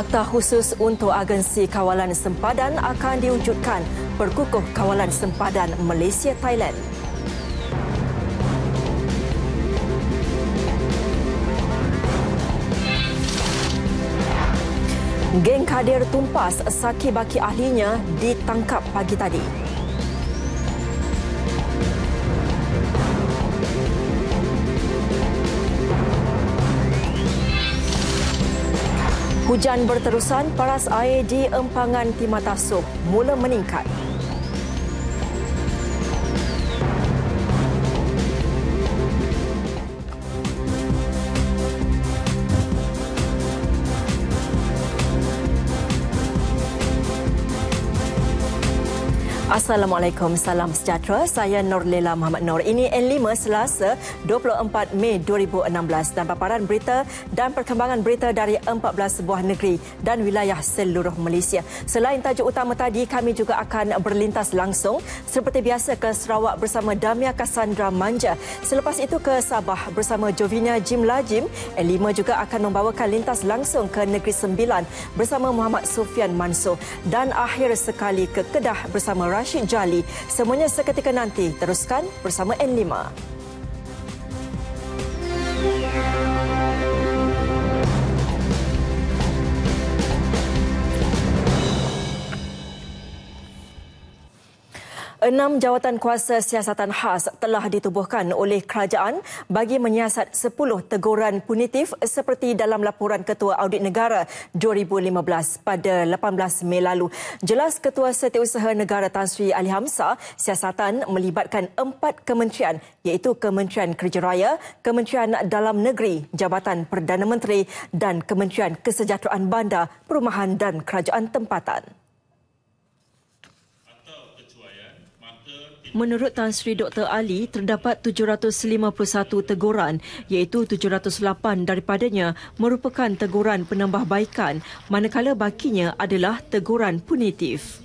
Akta khusus untuk agensi kawalan sempadan akan diwujudkan perkukuh kawalan sempadan Malaysia-Thailand. Geng kadir tumpas saki baki ahlinya ditangkap pagi tadi. Hujan berterusan, paras air di empangan Timah mula meningkat. Assalamualaikum, salam sejahtera. Saya Nur Lela Muhammad Nur. Ini N5 Selasa 24 Mei 2016 dan paparan berita dan perkembangan berita dari 14 buah negeri dan wilayah seluruh Malaysia. Selain tajuk utama tadi, kami juga akan berlintas langsung seperti biasa ke Sarawak bersama Damia Cassandra Manja. Selepas itu ke Sabah bersama Jovina Jim Lajim. N5 juga akan membawakan lintas langsung ke Negeri Sembilan bersama Muhammad Sufian Mansur dan akhir sekali ke Kedah bersama Rashid Rashid Jali. Semuanya seketika nanti. Teruskan bersama N5. Enam jawatan kuasa siasatan khas telah ditubuhkan oleh kerajaan bagi menyiasat 10 teguran punitif seperti dalam laporan Ketua Audit Negara 2015 pada 18 Mei lalu. Jelas Ketua Setiausaha Negara Tan Sri Ali Hamzah, siasatan melibatkan empat kementerian iaitu Kementerian Kerja Raya, Kementerian Dalam Negeri, Jabatan Perdana Menteri dan Kementerian Kesejahteraan Bandar, Perumahan dan Kerajaan Tempatan. Menurut Tan Sri Dr. Ali, terdapat 751 teguran iaitu 708 daripadanya merupakan teguran penambahbaikan manakala bakinya adalah teguran punitif.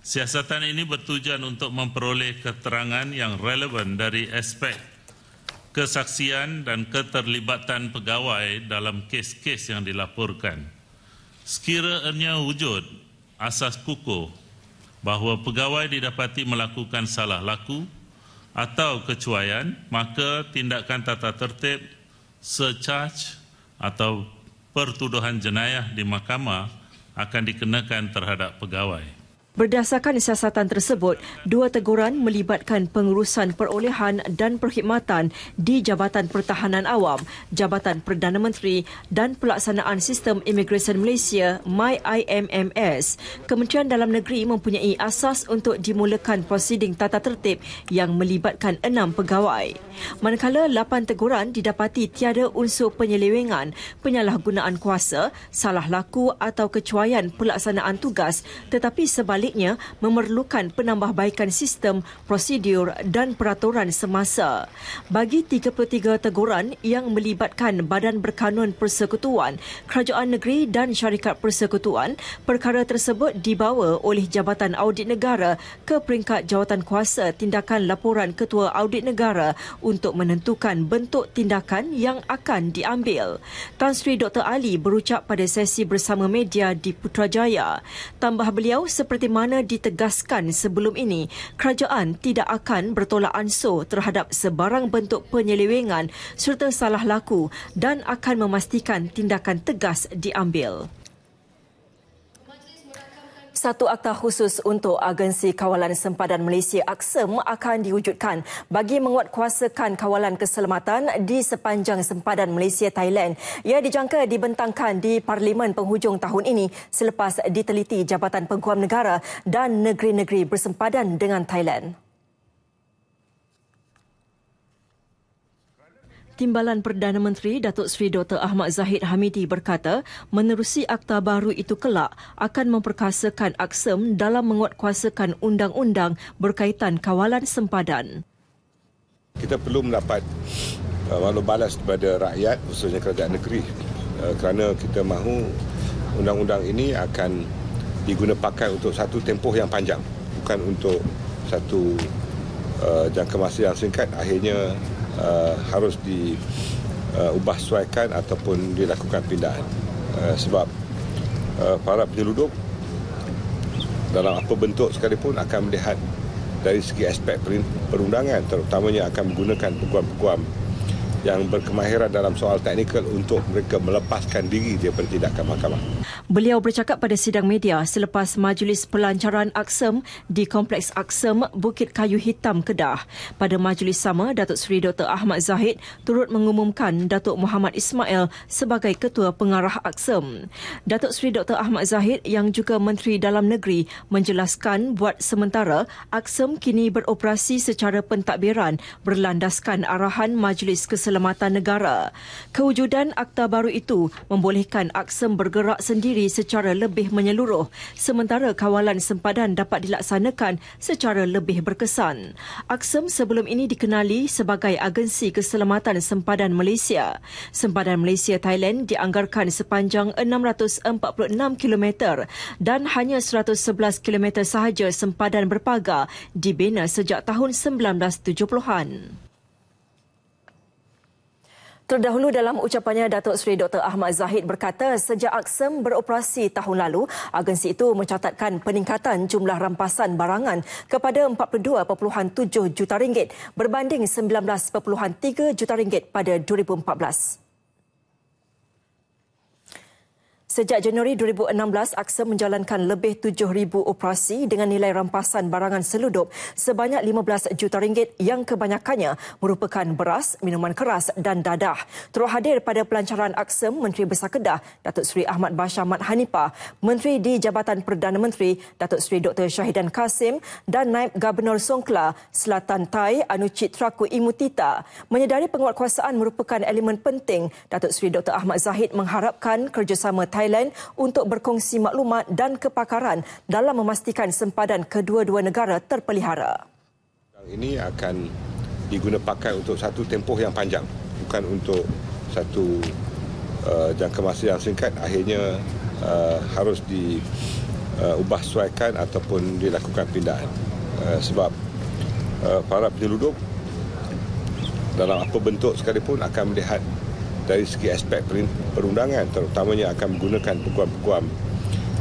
Siasatan ini bertujuan untuk memperoleh keterangan yang relevan dari aspek kesaksian dan keterlibatan pegawai dalam kes-kes yang dilaporkan. Sekiranya wujud asas kukuh bahawa pegawai didapati melakukan salah laku atau kecuaian maka tindakan tata tertib surcharge atau pertuduhan jenayah di mahkamah akan dikenakan terhadap pegawai. Berdasarkan siasatan tersebut, dua teguran melibatkan pengurusan perolehan dan perkhidmatan di Jabatan Pertahanan Awam, Jabatan Perdana Menteri dan Pelaksanaan Sistem Immigration Malaysia, MyIMMS. Kementerian Dalam Negeri mempunyai asas untuk dimulakan prosiding tata tertib yang melibatkan enam pegawai. Manakala lapan teguran didapati tiada unsur penyelewengan, penyalahgunaan kuasa, salah laku atau kecuaian pelaksanaan tugas tetapi sebalik pemiliknya memerlukan penambahbaikan sistem, prosedur dan peraturan semasa. Bagi 33 teguran yang melibatkan Badan Berkanun Persekutuan, Kerajaan Negeri dan Syarikat Persekutuan, perkara tersebut dibawa oleh Jabatan Audit Negara ke peringkat jawatan kuasa tindakan laporan Ketua Audit Negara untuk menentukan bentuk tindakan yang akan diambil. Tan Sri Dr. Ali berucap pada sesi bersama media di Putrajaya. Tambah beliau seperti mana mana ditegaskan sebelum ini kerajaan tidak akan bertolak ansur terhadap sebarang bentuk penyelewengan serta salah laku dan akan memastikan tindakan tegas diambil. Satu akta khusus untuk Agensi Kawalan Sempadan Malaysia AKSEM akan diwujudkan bagi menguatkuasakan kawalan keselamatan di sepanjang sempadan Malaysia Thailand. Ia dijangka dibentangkan di Parlimen penghujung tahun ini selepas diteliti Jabatan Penguam Negara dan negeri-negeri bersempadan dengan Thailand. Timbalan Perdana Menteri Datuk Seri Dr. Ahmad Zahid Hamidi berkata, menerusi akta baru itu kelak akan memperkasakan AKSEM dalam menguatkuasakan undang-undang berkaitan kawalan sempadan. Kita perlu mendapat uh, maklum balas kepada rakyat khususnya kerajaan negeri uh, kerana kita mahu undang-undang ini akan digunapakai untuk satu tempoh yang panjang bukan untuk satu uh, jangka masa yang singkat akhirnya uh, harus di uh, ubah suaikan ataupun dilakukan pindahan uh, sebab uh, para penyeludup dalam apa bentuk sekalipun akan melihat dari segi aspek perundangan terutamanya akan menggunakan peguam-peguam yang berkemahiran dalam soal teknikal untuk mereka melepaskan diri daripada tindakan mahkamah. Beliau bercakap pada sidang media selepas majlis pelancaran Aksem di Kompleks Aksem Bukit Kayu Hitam Kedah. Pada majlis sama, Datuk Seri Dr. Ahmad Zahid turut mengumumkan Datuk Muhammad Ismail sebagai Ketua Pengarah Aksem. Datuk Seri Dr. Ahmad Zahid yang juga Menteri Dalam Negeri menjelaskan buat sementara Aksem kini beroperasi secara pentadbiran berlandaskan arahan Majlis Keselamatan keselamatan negara. Kewujudan akta baru itu membolehkan aksem bergerak sendiri secara lebih menyeluruh sementara kawalan sempadan dapat dilaksanakan secara lebih berkesan. Aksem sebelum ini dikenali sebagai agensi keselamatan sempadan Malaysia. Sempadan Malaysia Thailand dianggarkan sepanjang 646 km dan hanya 111 km sahaja sempadan berpagar dibina sejak tahun 1970-an. Terdahulu dalam ucapannya Datuk Seri Dr. Ahmad Zahid berkata sejak Aksem beroperasi tahun lalu, agensi itu mencatatkan peningkatan jumlah rampasan barangan kepada 42.7 juta ringgit berbanding 19.3 juta ringgit pada 2014. Sejak Januari 2016, Aksa menjalankan lebih 7,000 operasi dengan nilai rampasan barangan seludup sebanyak 15 juta ringgit yang kebanyakannya merupakan beras, minuman keras dan dadah. Terus hadir pada pelancaran Aksa Menteri Besar Kedah, Datuk Seri Ahmad Bashar Mat Hanipah, Menteri di Jabatan Perdana Menteri, Datuk Seri Dr. Syahidan Kasim dan Naib Gabenor Songkla, Selatan Thai, Anucit Traku Imutita. Menyedari penguatkuasaan merupakan elemen penting, Datuk Seri Dr. Ahmad Zahid mengharapkan kerjasama Thailand Thailand untuk berkongsi maklumat dan kepakaran dalam memastikan sempadan kedua-dua negara terpelihara. Ini akan diguna pakai untuk satu tempoh yang panjang, bukan untuk satu uh, jangka masa yang singkat. Akhirnya uh, harus di uh, suaikan ataupun dilakukan pindahan uh, sebab uh, para penyeludup dalam apa bentuk sekalipun akan melihat dari segi aspek perundangan terutamanya akan menggunakan peguam-peguam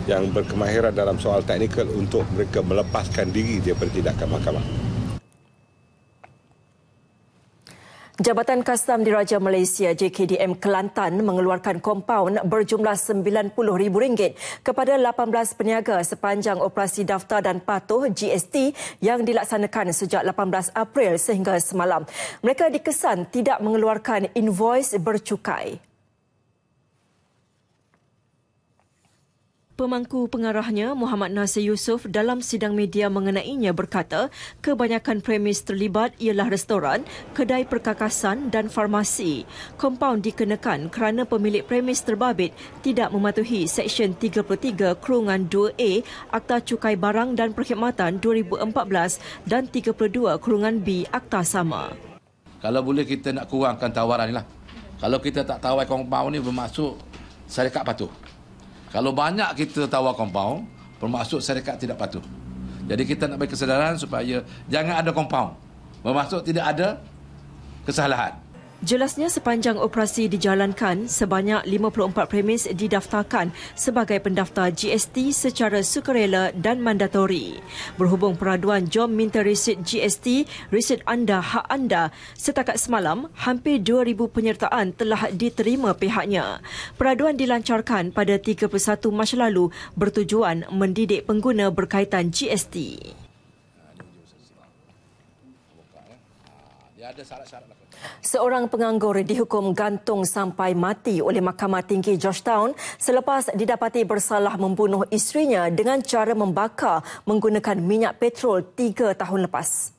yang berkemahiran dalam soal teknikal untuk mereka melepaskan diri daripada tindakan mahkamah. Jabatan Kastam Diraja Malaysia JKDM Kelantan mengeluarkan kompaun berjumlah RM90,000 kepada 18 peniaga sepanjang operasi daftar dan patuh GST yang dilaksanakan sejak 18 April sehingga semalam. Mereka dikesan tidak mengeluarkan invoice bercukai. Pemangku pengarahnya Muhammad Nasir Yusof dalam sidang media mengenainya berkata kebanyakan premis terlibat ialah restoran, kedai perkakasan dan farmasi. Kompaun dikenakan kerana pemilik premis terbabit tidak mematuhi Seksyen 33 Kurungan 2A Akta Cukai Barang dan Perkhidmatan 2014 dan 32 Kurungan B Akta Sama. Kalau boleh kita nak kurangkan tawaran ni lah. Kalau kita tak tawar kompaun ni bermaksud syarikat patuh. Kalau banyak kita tawar kompaun, bermaksud syarikat tidak patuh. Jadi kita nak bagi kesedaran supaya jangan ada kompaun, Bermaksud tidak ada kesalahan. Jelasnya sepanjang operasi dijalankan, sebanyak 54 premis didaftarkan sebagai pendaftar GST secara sukarela dan mandatori. Berhubung peraduan Jom Minta Resit GST, Resit Anda Hak Anda, setakat semalam, hampir 2,000 penyertaan telah diterima pihaknya. Peraduan dilancarkan pada 31 Mac lalu bertujuan mendidik pengguna berkaitan GST. Dia ada syarat-syarat. Lah. Seorang penganggur dihukum gantung sampai mati oleh Mahkamah Tinggi Georgetown selepas didapati bersalah membunuh isterinya dengan cara membakar menggunakan minyak petrol tiga tahun lepas.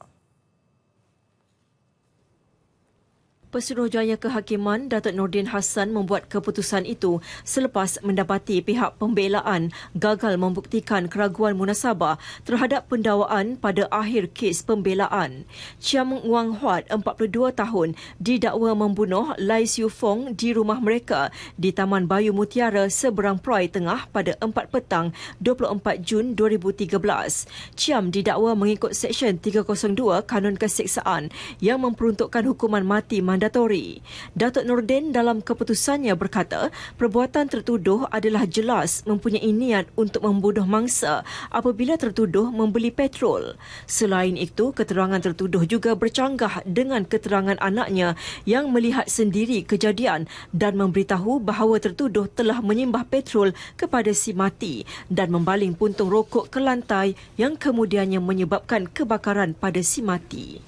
Pesuruhjaya Kehakiman Datuk Nordin Hassan membuat keputusan itu selepas mendapati pihak pembelaan gagal membuktikan keraguan munasabah terhadap pendawaan pada akhir kes pembelaan. Chiam Wang Huat, 42 tahun, didakwa membunuh Lai Siu Fong di rumah mereka di Taman Bayu Mutiara seberang Proi Tengah pada 4 petang 24 Jun 2013. Chiam didakwa mengikut Seksyen 302 Kanun Keseksaan yang memperuntukkan hukuman mati mandi mandatori. Datuk Nordin dalam keputusannya berkata, perbuatan tertuduh adalah jelas mempunyai niat untuk membunuh mangsa apabila tertuduh membeli petrol. Selain itu, keterangan tertuduh juga bercanggah dengan keterangan anaknya yang melihat sendiri kejadian dan memberitahu bahawa tertuduh telah menyimbah petrol kepada si mati dan membaling puntung rokok ke lantai yang kemudiannya menyebabkan kebakaran pada si mati.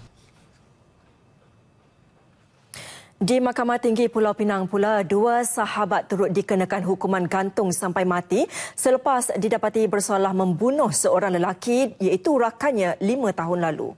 Di Mahkamah Tinggi Pulau Pinang pula, dua sahabat turut dikenakan hukuman gantung sampai mati selepas didapati bersalah membunuh seorang lelaki iaitu rakannya lima tahun lalu.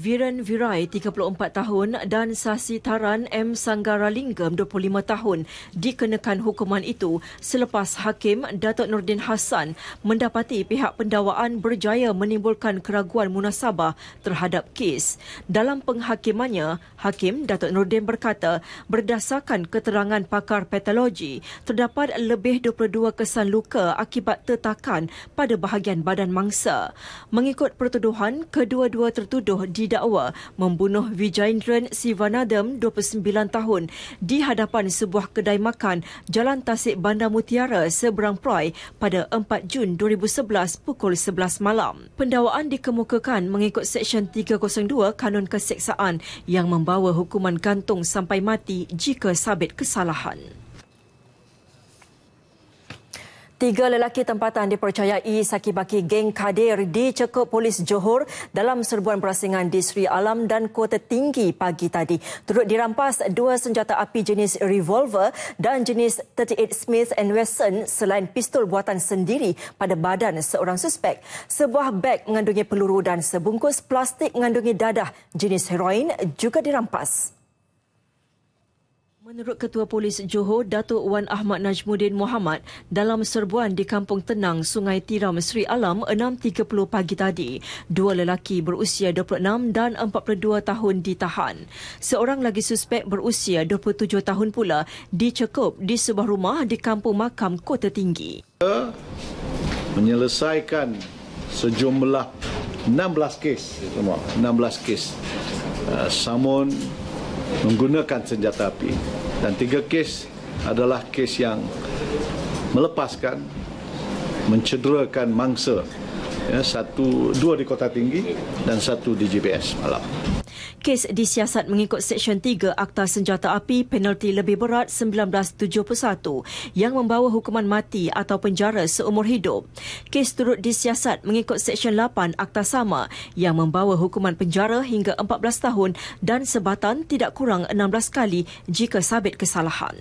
Viren Virai 34 tahun dan Sasi Taran M Sanggaralinggam 25 tahun dikenakan hukuman itu selepas hakim Datuk Nordin Hassan mendapati pihak pendawaan berjaya menimbulkan keraguan munasabah terhadap kes. Dalam penghakimannya, hakim Datuk Nordin berkata, berdasarkan keterangan pakar patologi, terdapat lebih 22 kesan luka akibat tetakan pada bahagian badan mangsa. Mengikut pertuduhan, kedua-dua tertuduh di didakwa membunuh Vijayendran Sivanadam 29 tahun di hadapan sebuah kedai makan Jalan Tasik Bandar Mutiara seberang Perai pada 4 Jun 2011 pukul 11 malam. Pendakwaan dikemukakan mengikut Seksyen 302 Kanun Keseksaan yang membawa hukuman gantung sampai mati jika sabit kesalahan. Tiga lelaki tempatan dipercayai saki baki geng Kadir dicekup polis Johor dalam serbuan perasingan di Sri Alam dan Kota Tinggi pagi tadi. Turut dirampas dua senjata api jenis revolver dan jenis 38 Smith Wesson selain pistol buatan sendiri pada badan seorang suspek. Sebuah beg mengandungi peluru dan sebungkus plastik mengandungi dadah jenis heroin juga dirampas. Menurut Ketua Polis Johor, Datuk Wan Ahmad Najmudin Muhammad, dalam serbuan di Kampung Tenang, Sungai Tiram, Sri Alam, 6.30 pagi tadi, dua lelaki berusia 26 dan 42 tahun ditahan. Seorang lagi suspek berusia 27 tahun pula dicekup di sebuah rumah di Kampung Makam Kota Tinggi. Menyelesaikan sejumlah 16 kes. 16 kes. Uh, samun menggunakan senjata api dan tiga kes adalah kes yang melepaskan mencederakan mangsa ya, satu dua di Kota Tinggi dan satu di GPS malam. Kes disiasat mengikut Seksyen 3 Akta Senjata Api Penalti Lebih Berat 1971 yang membawa hukuman mati atau penjara seumur hidup. Kes turut disiasat mengikut Seksyen 8 Akta Sama yang membawa hukuman penjara hingga 14 tahun dan sebatan tidak kurang 16 kali jika sabit kesalahan.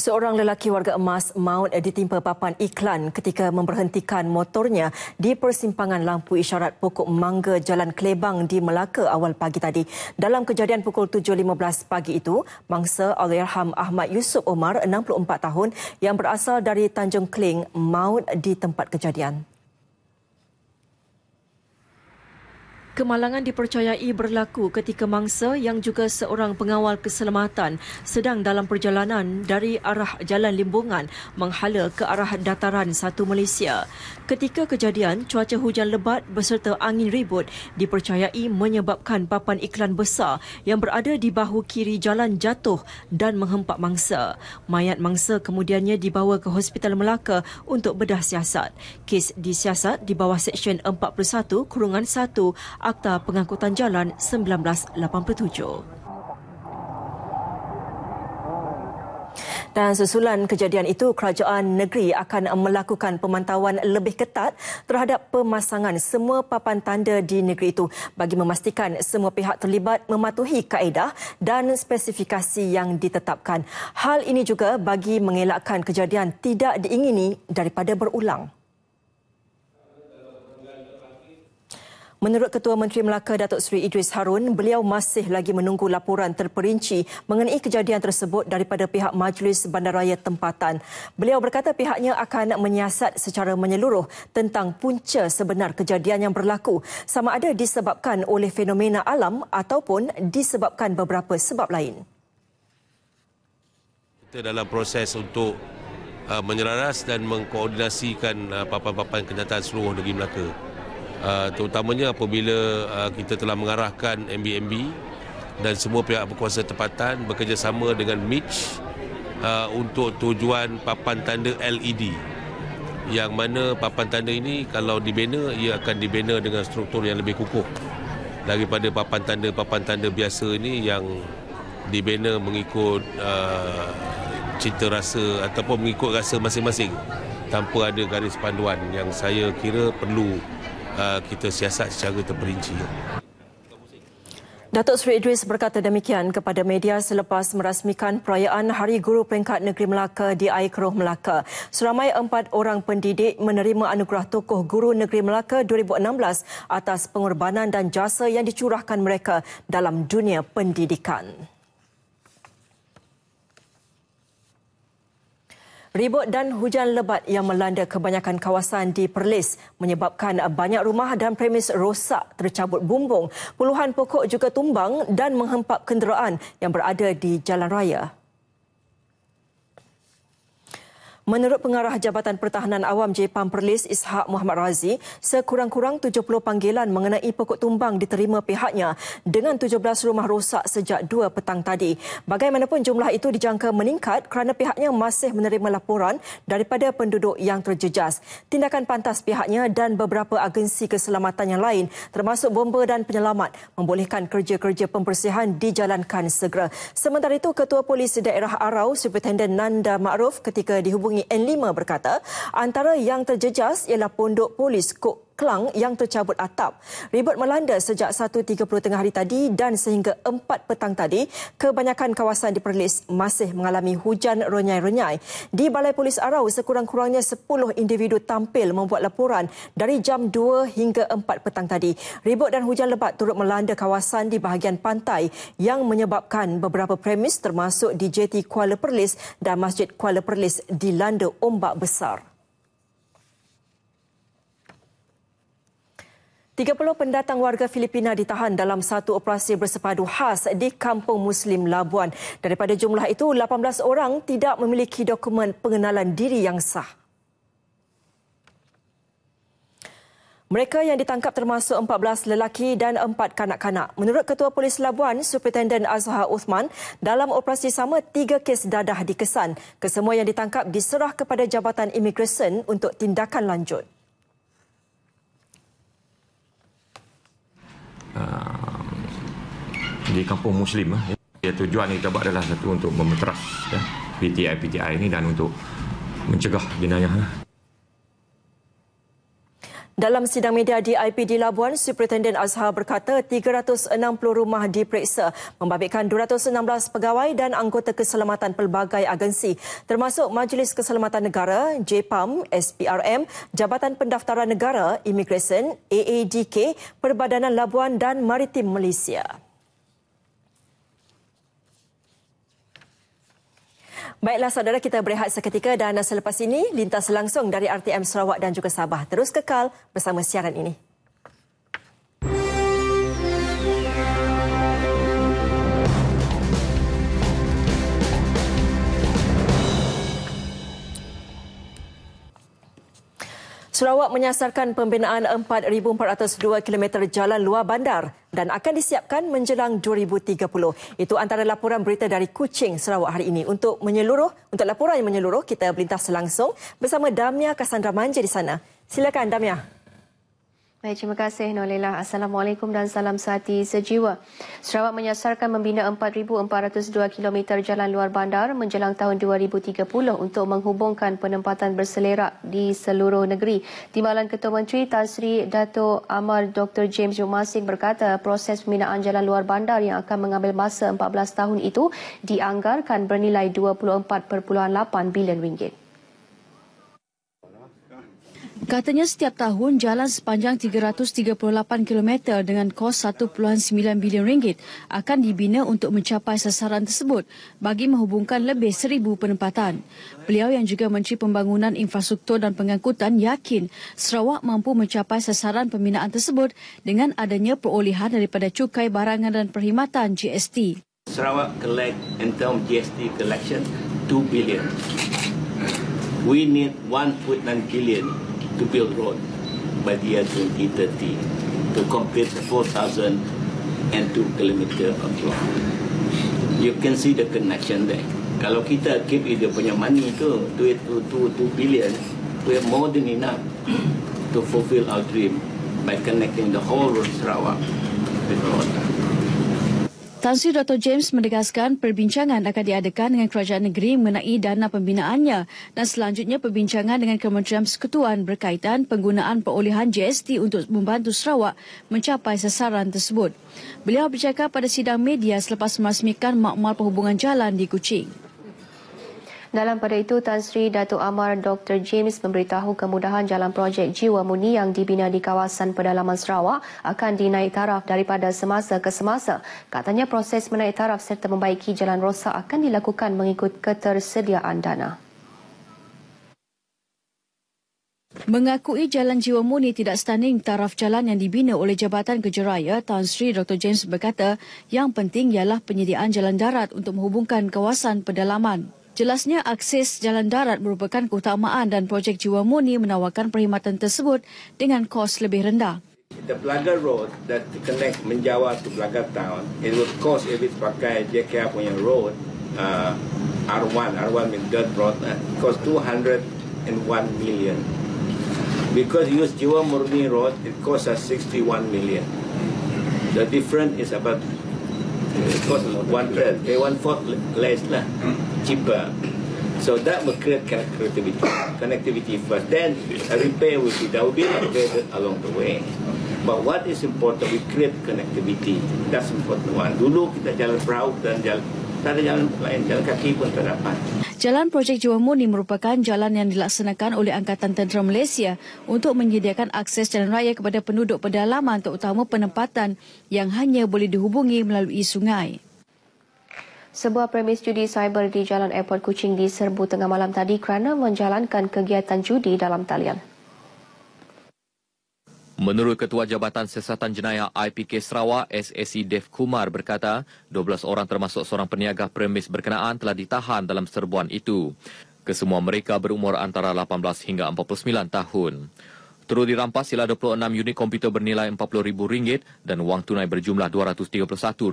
Seorang lelaki warga emas maut ditimpa papan iklan ketika memperhentikan motornya di persimpangan lampu isyarat pokok mangga Jalan Klebang di Melaka awal pagi tadi. Dalam kejadian pukul 7.15 pagi itu, mangsa Alirham Ahmad Yusuf Omar, 64 tahun, yang berasal dari Tanjung Kling, maut di tempat kejadian. kemalangan dipercayai berlaku ketika mangsa yang juga seorang pengawal keselamatan sedang dalam perjalanan dari arah Jalan Limbungan menghala ke arah dataran satu Malaysia. Ketika kejadian, cuaca hujan lebat beserta angin ribut dipercayai menyebabkan papan iklan besar yang berada di bahu kiri jalan jatuh dan menghempap mangsa. Mayat mangsa kemudiannya dibawa ke Hospital Melaka untuk bedah siasat. Kes disiasat di bawah Seksyen 41 Kurungan 1 Akta Pengangkutan Jalan 1987. Dan susulan kejadian itu, kerajaan negeri akan melakukan pemantauan lebih ketat terhadap pemasangan semua papan tanda di negeri itu bagi memastikan semua pihak terlibat mematuhi kaedah dan spesifikasi yang ditetapkan. Hal ini juga bagi mengelakkan kejadian tidak diingini daripada berulang. Menurut Ketua Menteri Melaka Datuk Seri Idris Harun, beliau masih lagi menunggu laporan terperinci mengenai kejadian tersebut daripada pihak Majlis Bandaraya Tempatan. Beliau berkata pihaknya akan menyiasat secara menyeluruh tentang punca sebenar kejadian yang berlaku sama ada disebabkan oleh fenomena alam ataupun disebabkan beberapa sebab lain. Kita dalam proses untuk uh, menyelaras dan mengkoordinasikan uh, papan-papan kenyataan seluruh negeri Melaka. Uh, terutamanya apabila uh, kita telah mengarahkan MBMB dan semua pihak berkuasa tempatan bekerjasama dengan MIC uh, untuk tujuan papan tanda LED yang mana papan tanda ini kalau dibina ia akan dibina dengan struktur yang lebih kukuh daripada papan tanda-papan tanda biasa ini yang dibina mengikut cita rasa ataupun mengikut rasa masing-masing tanpa ada garis panduan yang saya kira perlu Uh, kita siasat secara terperinci. Datuk Seri Idris berkata demikian kepada media selepas merasmikan perayaan Hari Guru Peringkat Negeri Melaka di Air Keruh Melaka. Seramai empat orang pendidik menerima anugerah Tokoh Guru Negeri Melaka 2016 atas pengorbanan dan jasa yang dicurahkan mereka dalam dunia pendidikan. Ribut dan hujan lebat yang melanda kebanyakan kawasan di Perlis menyebabkan banyak rumah dan premis rosak tercabut bumbung. Puluhan pokok juga tumbang dan menghempap kenderaan yang berada di jalan raya. Menurut pengarah Jabatan Pertahanan Awam JPAM Perlis Ishak Muhammad Razi, sekurang-kurang 70 panggilan mengenai pokok tumbang diterima pihaknya dengan 17 rumah rosak sejak 2 petang tadi. Bagaimanapun jumlah itu dijangka meningkat kerana pihaknya masih menerima laporan daripada penduduk yang terjejas. Tindakan pantas pihaknya dan beberapa agensi keselamatan yang lain termasuk bomba dan penyelamat membolehkan kerja-kerja pembersihan dijalankan segera. Sementara itu, Ketua Polis Daerah Arau, Superintendent Nanda Ma'ruf ketika dihubungi N5 berkata antara yang terjejas ialah pondok polis Kok Kelang yang tercabut atap. Ribut melanda sejak 1.30 tengah hari tadi dan sehingga 4 petang tadi, kebanyakan kawasan di Perlis masih mengalami hujan renyai-renyai. Di Balai Polis Arau, sekurang-kurangnya 10 individu tampil membuat laporan dari jam 2 hingga 4 petang tadi. Ribut dan hujan lebat turut melanda kawasan di bahagian pantai yang menyebabkan beberapa premis termasuk di JT Kuala Perlis dan Masjid Kuala Perlis dilanda ombak besar. 30 pendatang warga Filipina ditahan dalam satu operasi bersepadu khas di Kampung Muslim Labuan. Daripada jumlah itu, 18 orang tidak memiliki dokumen pengenalan diri yang sah. Mereka yang ditangkap termasuk 14 lelaki dan 4 kanak-kanak. Menurut Ketua Polis Labuan, Superintendent Azhar Uthman, dalam operasi sama 3 kes dadah dikesan. Kesemua yang ditangkap diserah kepada Jabatan Immigration untuk tindakan lanjut. Ehm, di kampung Muslim. Ya. Tujuan kita buat adalah satu untuk memeteras ya, PTI-PTI ini dan untuk mencegah jenayah. Ya. Dalam sidang media di IPD Labuan, Superintendent Azhar berkata 360 rumah diperiksa membabitkan 216 pegawai dan anggota keselamatan pelbagai agensi termasuk Majlis Keselamatan Negara, JPAM, SPRM, Jabatan Pendaftaran Negara, Immigration, AADK, Perbadanan Labuan dan Maritim Malaysia. Baiklah saudara kita berehat seketika dan selepas ini lintas langsung dari RTM Sarawak dan juga Sabah terus kekal bersama siaran ini. Sarawak menyasarkan pembinaan 4,402 km jalan luar bandar dan akan disiapkan menjelang 2030. Itu antara laporan berita dari Kuching, Sarawak hari ini. Untuk menyeluruh, untuk laporan yang menyeluruh, kita berlintas langsung bersama Damia Kassandra Manja di sana. Silakan Damia. Damia. Baik, terima kasih Nolila. Assalamualaikum dan salam sehati sejiwa. Sarawak menyasarkan membina 4,402 km jalan luar bandar menjelang tahun 2030 untuk menghubungkan penempatan berselerak di seluruh negeri. Timbalan Ketua Menteri Tan Sri Dato Amar Dr. James Jumasing berkata proses pembinaan jalan luar bandar yang akan mengambil masa 14 tahun itu dianggarkan bernilai 24.8 bilion ringgit. Katanya setiap tahun jalan sepanjang 338 km dengan kos 1.9 bilion ringgit akan dibina untuk mencapai sasaran tersebut bagi menghubungkan lebih seribu penempatan. Beliau yang juga Menteri Pembangunan Infrastruktur dan Pengangkutan yakin Sarawak mampu mencapai sasaran pembinaan tersebut dengan adanya perolehan daripada cukai barangan dan perkhidmatan GST. Sarawak collect in term GST collection 2 billion. We need 1.9 billion to build road by the year 2030 to complete the 4,002 kilometer of road. You can see the connection there. Kalau kita keep dia punya money tu, duit tu 2 billion, we have more than enough to fulfill our dream by connecting the whole road Sarawak with the road. Tan Sri Dr. James menegaskan perbincangan akan diadakan dengan kerajaan negeri mengenai dana pembinaannya dan selanjutnya perbincangan dengan Kementerian Sekutuan berkaitan penggunaan perolehan GST untuk membantu Sarawak mencapai sasaran tersebut. Beliau bercakap pada sidang media selepas merasmikan makmal perhubungan jalan di Kuching. Dalam pada itu, Tan Sri Datuk Amar Dr. James memberitahu kemudahan jalan projek Jiwa Muni yang dibina di kawasan pedalaman Sarawak akan dinaik taraf daripada semasa ke semasa. Katanya proses menaik taraf serta membaiki jalan rosak akan dilakukan mengikut ketersediaan dana. Mengakui Jalan Jiwa Muni tidak standing taraf jalan yang dibina oleh Jabatan Kejeraya, Tan Sri Dr. James berkata yang penting ialah penyediaan jalan darat untuk menghubungkan kawasan pedalaman. Jelasnya akses jalan darat merupakan keutamaan dan projek Jiwa Murni menawarkan perkhidmatan tersebut dengan kos lebih rendah. The Pelaga Road that connect Menjawa to Pelaga Town, it will cost if it pakai JKR punya road, uh, R1, R1 mean dirt road, uh, cost 201 million. Because use Jiwa Murni Road, it cost us 61 million. The difference is about cost one third, pay one fourth less lah, cheaper. So that will create connectivity, connectivity first. Then a repair will be that will be upgraded along the way. But what is important, we create connectivity. That's important one. Dulu kita jalan perahu dan jalan tak ada jalan lain, jalan kaki pun tak dapat. Jalan Projek Johor Muni merupakan jalan yang dilaksanakan oleh Angkatan Tentera Malaysia untuk menyediakan akses jalan raya kepada penduduk pedalaman terutama penempatan yang hanya boleh dihubungi melalui sungai. Sebuah premis judi cyber di Jalan Airport Kuching diserbu tengah malam tadi kerana menjalankan kegiatan judi dalam talian. Menurut Ketua Jabatan Siasatan Jenayah IPK Sarawak, SSC Dev Kumar berkata, 12 orang termasuk seorang peniaga premis berkenaan telah ditahan dalam serbuan itu. Kesemua mereka berumur antara 18 hingga 49 tahun. Terus dirampas sila 26 unit komputer bernilai RM40,000 dan wang tunai berjumlah RM231.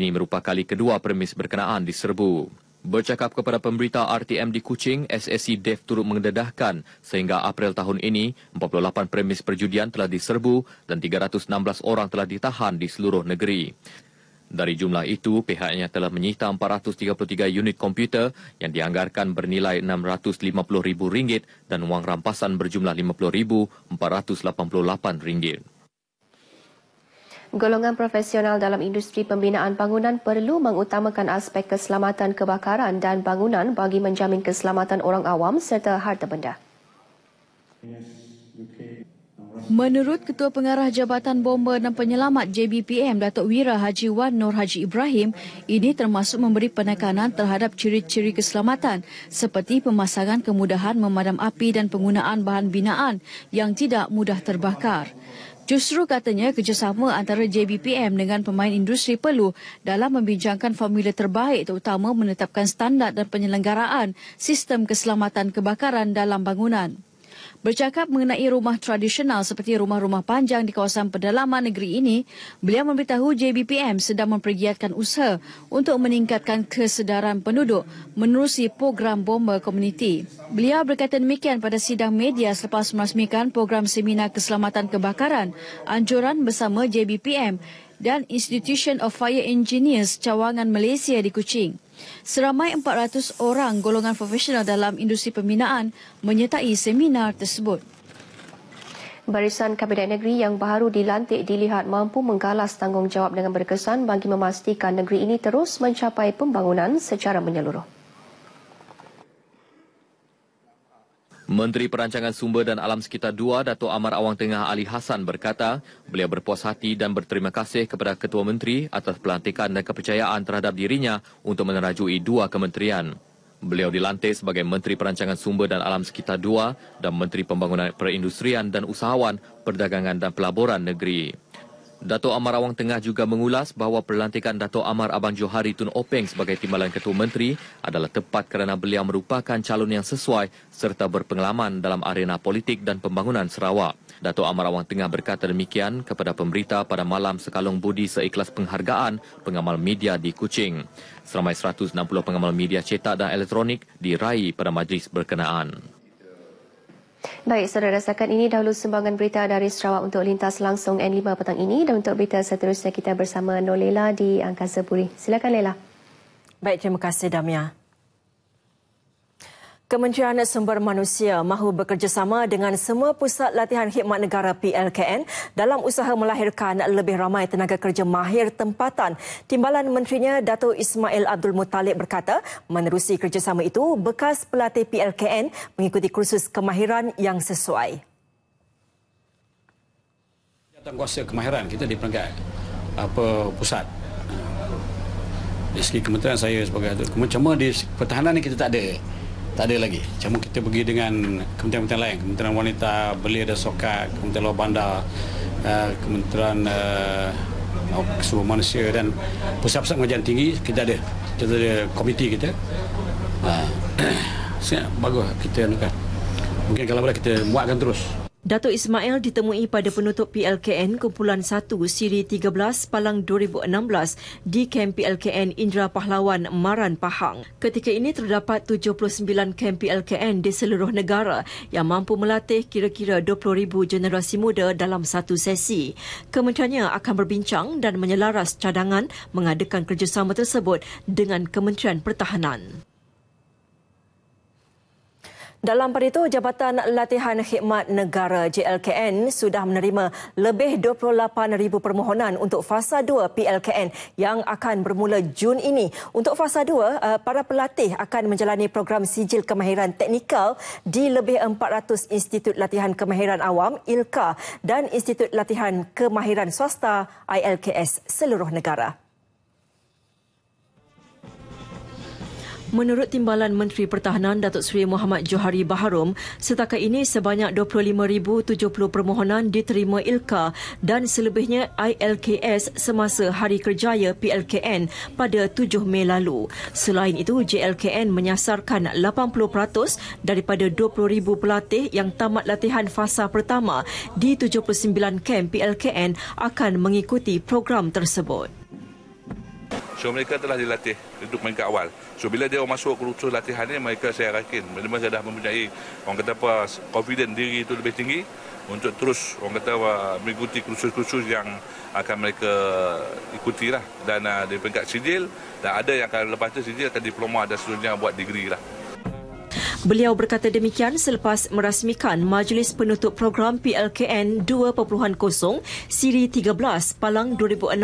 Ini merupakan kali kedua premis berkenaan diserbu. Bercakap kepada pemberita RTM di Kuching, SSC Dev turut mengedahkan sehingga April tahun ini, 48 premis perjudian telah diserbu dan 316 orang telah ditahan di seluruh negeri. Dari jumlah itu, pihaknya telah menyita 433 unit komputer yang dianggarkan bernilai RM650,000 dan wang rampasan berjumlah RM50,488. Golongan profesional dalam industri pembinaan bangunan perlu mengutamakan aspek keselamatan kebakaran dan bangunan bagi menjamin keselamatan orang awam serta harta benda. Menurut Ketua Pengarah Jabatan Bomber dan Penyelamat JBPM Datuk Wira Haji Wan Nur Haji Ibrahim, ini termasuk memberi penekanan terhadap ciri-ciri keselamatan seperti pemasangan kemudahan memadam api dan penggunaan bahan binaan yang tidak mudah terbakar. Justru katanya kerjasama antara JBPM dengan pemain industri perlu dalam membincangkan formula terbaik terutama menetapkan standar dan penyelenggaraan sistem keselamatan kebakaran dalam bangunan. Bercakap mengenai rumah tradisional seperti rumah-rumah panjang di kawasan pedalaman negeri ini, beliau memberitahu JBPM sedang mempergiatkan usaha untuk meningkatkan kesedaran penduduk menerusi program bomba komuniti. Beliau berkata demikian pada sidang media selepas merasmikan program seminar keselamatan kebakaran anjuran bersama JBPM dan Institution of Fire Engineers Cawangan Malaysia di Kuching. Seramai 400 orang golongan profesional dalam industri pembinaan menyertai seminar tersebut. Barisan Kabinet Negeri yang baru dilantik dilihat mampu menggalas tanggungjawab dengan berkesan bagi memastikan negeri ini terus mencapai pembangunan secara menyeluruh. Menteri Perancangan Sumber dan Alam Sekitar 2 Datuk Amar Awang Tengah Ali Hassan berkata, beliau berpuas hati dan berterima kasih kepada Ketua Menteri atas pelantikan dan kepercayaan terhadap dirinya untuk menerajui dua kementerian. Beliau dilantik sebagai Menteri Perancangan Sumber dan Alam Sekitar 2 dan Menteri Pembangunan Perindustrian dan Usahawan, Perdagangan dan Pelaburan Negeri. Datuk Amar Awang Tengah juga mengulas bahawa pelantikan Datuk Amar Abang Johari Tun Openg sebagai Timbalan Ketua Menteri adalah tepat kerana beliau merupakan calon yang sesuai serta berpengalaman dalam arena politik dan pembangunan Sarawak. Datuk Amar Awang Tengah berkata demikian kepada pemberita pada malam sekalung budi seikhlas penghargaan pengamal media di Kuching. Seramai 160 pengamal media cetak dan elektronik diraih pada majlis berkenaan. Baik, saudara rasakan ini dahulu sumbangan berita dari Sarawak untuk lintas langsung N5 petang ini dan untuk berita seterusnya kita bersama Nolela di Angkasa Puri. Silakan Lela. Baik, terima kasih Damia. Kementerian Sumber Manusia mahu bekerjasama dengan semua pusat latihan khidmat negara PLKN dalam usaha melahirkan lebih ramai tenaga kerja mahir tempatan. Timbalan Menterinya Dato Ismail Abdul Muttalib berkata, menerusi kerjasama itu, bekas pelatih PLKN mengikuti kursus kemahiran yang sesuai. Jatuh kuasa kemahiran kita di peringkat apa pusat. Di segi kementerian saya sebagai itu. Cuma di pertahanan ini kita tak ada tak ada lagi. Macam kita pergi dengan kementerian-kementerian lain, Kementerian Wanita, Belia dan Sokat, Kementerian Luar Bandar, eh, Kementerian eh, oh, uh, Sumber Manusia dan pusat-pusat pengajian tinggi, kita ada. Kita ada komiti kita. Uh, ah, Sangat bagus lah kita nak. Mungkin kalau boleh kita buatkan terus. Datuk Ismail ditemui pada penutup PLKN Kumpulan 1 Siri 13 Palang 2016 di Kem PLKN Indra Pahlawan Maran Pahang. Ketika ini terdapat 79 Kem PLKN di seluruh negara yang mampu melatih kira-kira 20,000 generasi muda dalam satu sesi. Kementeriannya akan berbincang dan menyelaras cadangan mengadakan kerjasama tersebut dengan Kementerian Pertahanan. Dalam pada itu, Jabatan Latihan Khidmat Negara JLKN sudah menerima lebih 28,000 permohonan untuk fasa 2 PLKN yang akan bermula Jun ini. Untuk fasa 2, eh, para pelatih akan menjalani program sijil kemahiran teknikal di lebih 400 Institut Latihan Kemahiran Awam, ILKA dan Institut Latihan Kemahiran Swasta, ILKS seluruh negara. Menurut Timbalan Menteri Pertahanan Datuk Seri Muhammad Johari Baharum, setakat ini sebanyak 25,070 permohonan diterima ILKA dan selebihnya ILKS semasa Hari Kerjaya PLKN pada 7 Mei lalu. Selain itu, JLKN menyasarkan 80% daripada 20,000 pelatih yang tamat latihan fasa pertama di 79 kamp PLKN akan mengikuti program tersebut. So mereka telah dilatih untuk main kat awal. So bila dia masuk ke rusuh latihan ni mereka saya yakin mereka sudah mempunyai orang kata apa confident diri itu lebih tinggi untuk terus orang kata apa, mengikuti kursus-kursus yang akan mereka ikuti lah dan uh, di peringkat sijil dan ada yang akan lepas tu sijil akan diploma dan seterusnya buat degree lah. Beliau berkata demikian selepas merasmikan Majlis Penutup Program PLKN 2.0 Siri 13 Palang 2016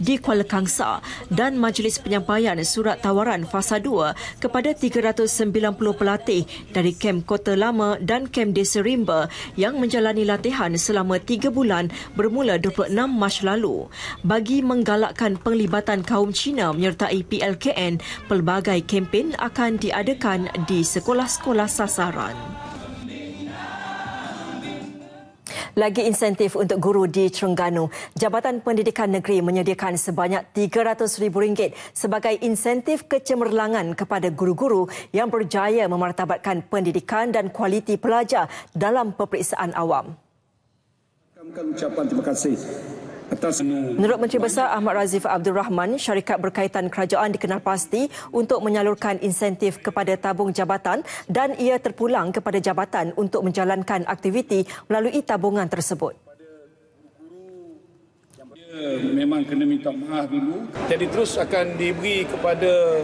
di Kuala Kangsa dan Majlis Penyampaian Surat Tawaran Fasa 2 kepada 390 pelatih dari Kem Kota Lama dan Kem Desa Rimba yang menjalani latihan selama 3 bulan bermula 26 Mac lalu. Bagi menggalakkan penglibatan kaum Cina menyertai PLKN, pelbagai kempen akan diadakan di sekolah sekolah-sekolah sasaran. Lagi insentif untuk guru di Terengganu, Jabatan Pendidikan Negeri menyediakan sebanyak RM300,000 sebagai insentif kecemerlangan kepada guru-guru yang berjaya memartabatkan pendidikan dan kualiti pelajar dalam peperiksaan awam. Kami ucapan terima kasih Menurut Menteri Besar Ahmad Razif Abdul Rahman, syarikat berkaitan kerajaan dikenal pasti untuk menyalurkan insentif kepada tabung jabatan dan ia terpulang kepada jabatan untuk menjalankan aktiviti melalui tabungan tersebut. Memang kena minta maaf dulu. Jadi terus akan diberi kepada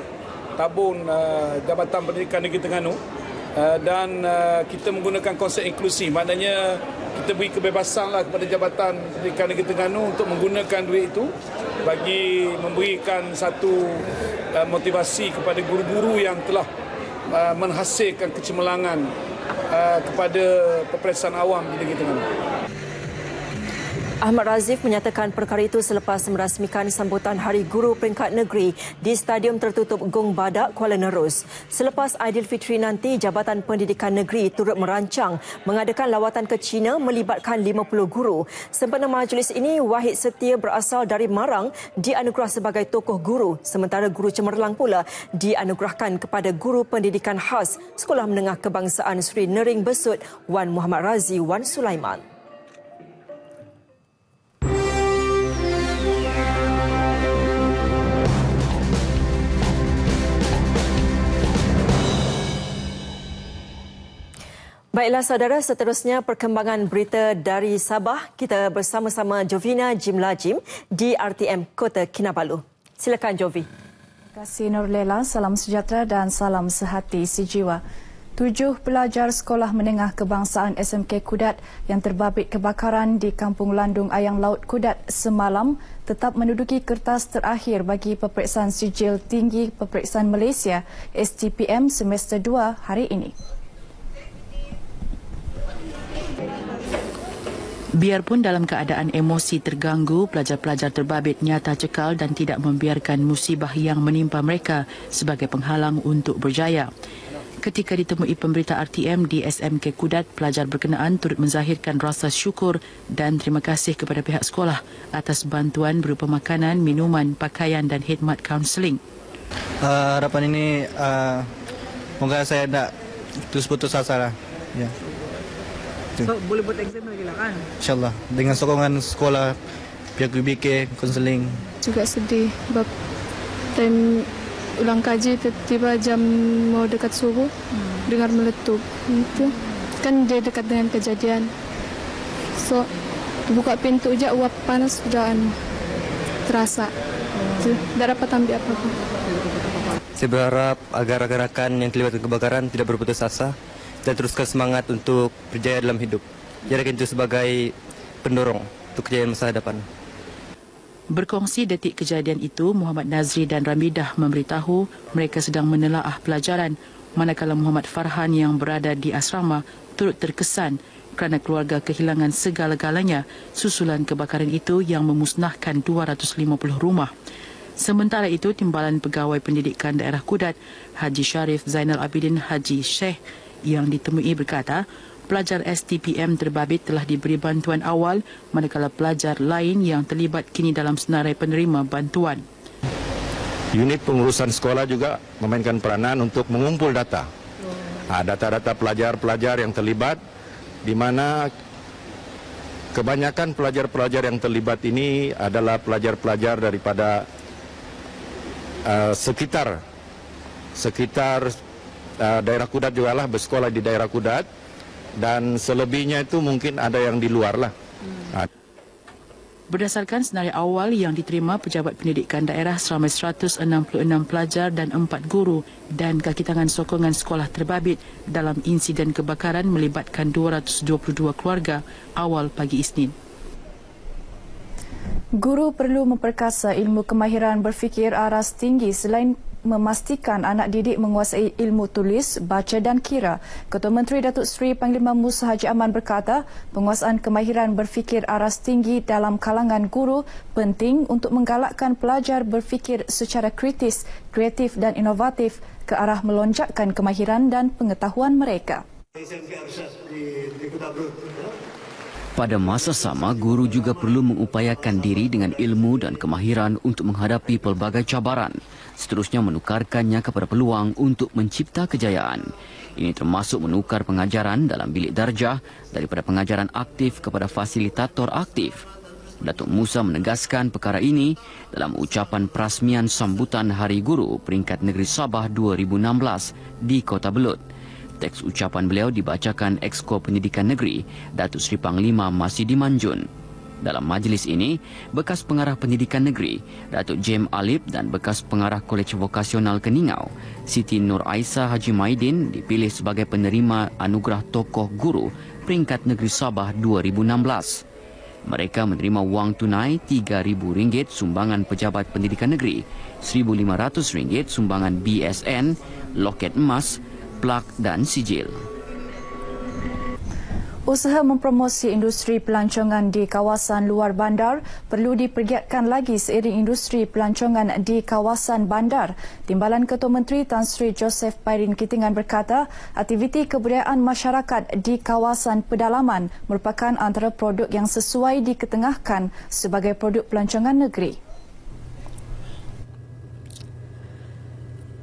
tabung uh, Jabatan Pendidikan Negeri Tengganu Eh, dan eh, kita menggunakan konsep inklusi maknanya kita beri kebebasanlah kepada jabatan Pendidikan Negeri Terengganu untuk menggunakan duit itu bagi memberikan satu eh, motivasi kepada guru-guru yang telah menghasilkan kecemerlangan kepada peperiksaan awam di Negeri Terengganu. Ahmad Razif menyatakan perkara itu selepas merasmikan sambutan Hari Guru Peringkat Negeri di Stadium Tertutup Gong Badak, Kuala Nerus. Selepas Aidilfitri nanti, Jabatan Pendidikan Negeri turut merancang mengadakan lawatan ke China melibatkan 50 guru. Sempena majlis ini, Wahid Setia berasal dari Marang dianugerah sebagai tokoh guru sementara Guru Cemerlang pula dianugerahkan kepada Guru Pendidikan Khas Sekolah Menengah Kebangsaan Sri Nering Besut Wan Muhammad Razi Wan Sulaiman. Baiklah saudara, seterusnya perkembangan berita dari Sabah. Kita bersama-sama Jovina Jim Lajim di RTM Kota Kinabalu. Silakan Jovi. Terima kasih Nur Lela, salam sejahtera dan salam sehati si jiwa. Tujuh pelajar sekolah menengah kebangsaan SMK Kudat yang terbabit kebakaran di Kampung Landung Ayang Laut Kudat semalam tetap menduduki kertas terakhir bagi peperiksaan sijil tinggi peperiksaan Malaysia STPM semester 2 hari ini. Biarpun dalam keadaan emosi terganggu, pelajar-pelajar terbabit nyata cekal dan tidak membiarkan musibah yang menimpa mereka sebagai penghalang untuk berjaya. Ketika ditemui pemberita RTM di SMK Kudat, pelajar berkenaan turut menzahirkan rasa syukur dan terima kasih kepada pihak sekolah atas bantuan berupa makanan, minuman, pakaian dan khidmat kaunseling. Uh, harapan ini, uh, moga saya tak terus putus asa. Lah. Yeah. Okay. So boleh buat exam lagi lah kan? InsyaAllah. Dengan sokongan sekolah, pihak UBK, konseling. Juga sedih sebab time ulang kaji tiba-tiba jam mau dekat subuh, hmm. dengar meletup. Itu. Kan dia dekat dengan kejadian. So buka pintu je uap panas sudah terasa. Tidak dapat ambil apa-apa. Saya berharap agar gerakan yang terlibat kebakaran tidak berputus asa dan teruskan semangat untuk berjaya dalam hidup. Jadi itu sebagai pendorong untuk kejayaan masa hadapan. Berkongsi detik kejadian itu, Muhammad Nazri dan Ramidah memberitahu mereka sedang menelaah pelajaran manakala Muhammad Farhan yang berada di asrama turut terkesan kerana keluarga kehilangan segala-galanya susulan kebakaran itu yang memusnahkan 250 rumah. Sementara itu, Timbalan Pegawai Pendidikan Daerah Kudat, Haji Sharif Zainal Abidin Haji Sheikh yang ditemui berkata, pelajar STPM terbabit telah diberi bantuan awal manakala pelajar lain yang terlibat kini dalam senarai penerima bantuan. Unit pengurusan sekolah juga memainkan peranan untuk mengumpul data. Ah, data-data pelajar-pelajar yang terlibat di mana kebanyakan pelajar-pelajar yang terlibat ini adalah pelajar-pelajar daripada uh, sekitar sekitar uh, daerah Kudat juga lah bersekolah di daerah Kudat dan selebihnya itu mungkin ada yang di luar lah. Hmm. Uh. Berdasarkan senarai awal yang diterima pejabat pendidikan daerah seramai 166 pelajar dan 4 guru dan kakitangan sokongan sekolah terbabit dalam insiden kebakaran melibatkan 222 keluarga awal pagi Isnin. Guru perlu memperkasa ilmu kemahiran berfikir aras tinggi selain memastikan anak didik menguasai ilmu tulis, baca dan kira. Ketua Menteri Datuk Seri Panglima Musa Haji Aman berkata, penguasaan kemahiran berfikir aras tinggi dalam kalangan guru penting untuk menggalakkan pelajar berfikir secara kritis, kreatif dan inovatif ke arah melonjakkan kemahiran dan pengetahuan mereka. Pada masa sama, guru juga perlu mengupayakan diri dengan ilmu dan kemahiran untuk menghadapi pelbagai cabaran. Seterusnya menukarkannya kepada peluang untuk mencipta kejayaan. Ini termasuk menukar pengajaran dalam bilik darjah daripada pengajaran aktif kepada fasilitator aktif. Datuk Musa menegaskan perkara ini dalam ucapan perasmian sambutan Hari Guru peringkat negeri Sabah 2016 di Kota Belut teks ucapan beliau dibacakan Exko Pendidikan Negeri, Datuk Seri Panglima Masidi Manjun. Dalam majlis ini, bekas pengarah pendidikan negeri, Datuk Jim Alip dan bekas pengarah Kolej Vokasional Keningau, Siti Nur Aisa Haji Maidin dipilih sebagai penerima anugerah tokoh guru peringkat negeri Sabah 2016. Mereka menerima wang tunai RM3,000 sumbangan pejabat pendidikan negeri, RM1,500 sumbangan BSN, loket emas, plak dan sijil. Usaha mempromosi industri pelancongan di kawasan luar bandar perlu dipergiatkan lagi seiring industri pelancongan di kawasan bandar. Timbalan Ketua Menteri Tan Sri Joseph Pairin Kitingan berkata, aktiviti kebudayaan masyarakat di kawasan pedalaman merupakan antara produk yang sesuai diketengahkan sebagai produk pelancongan negeri.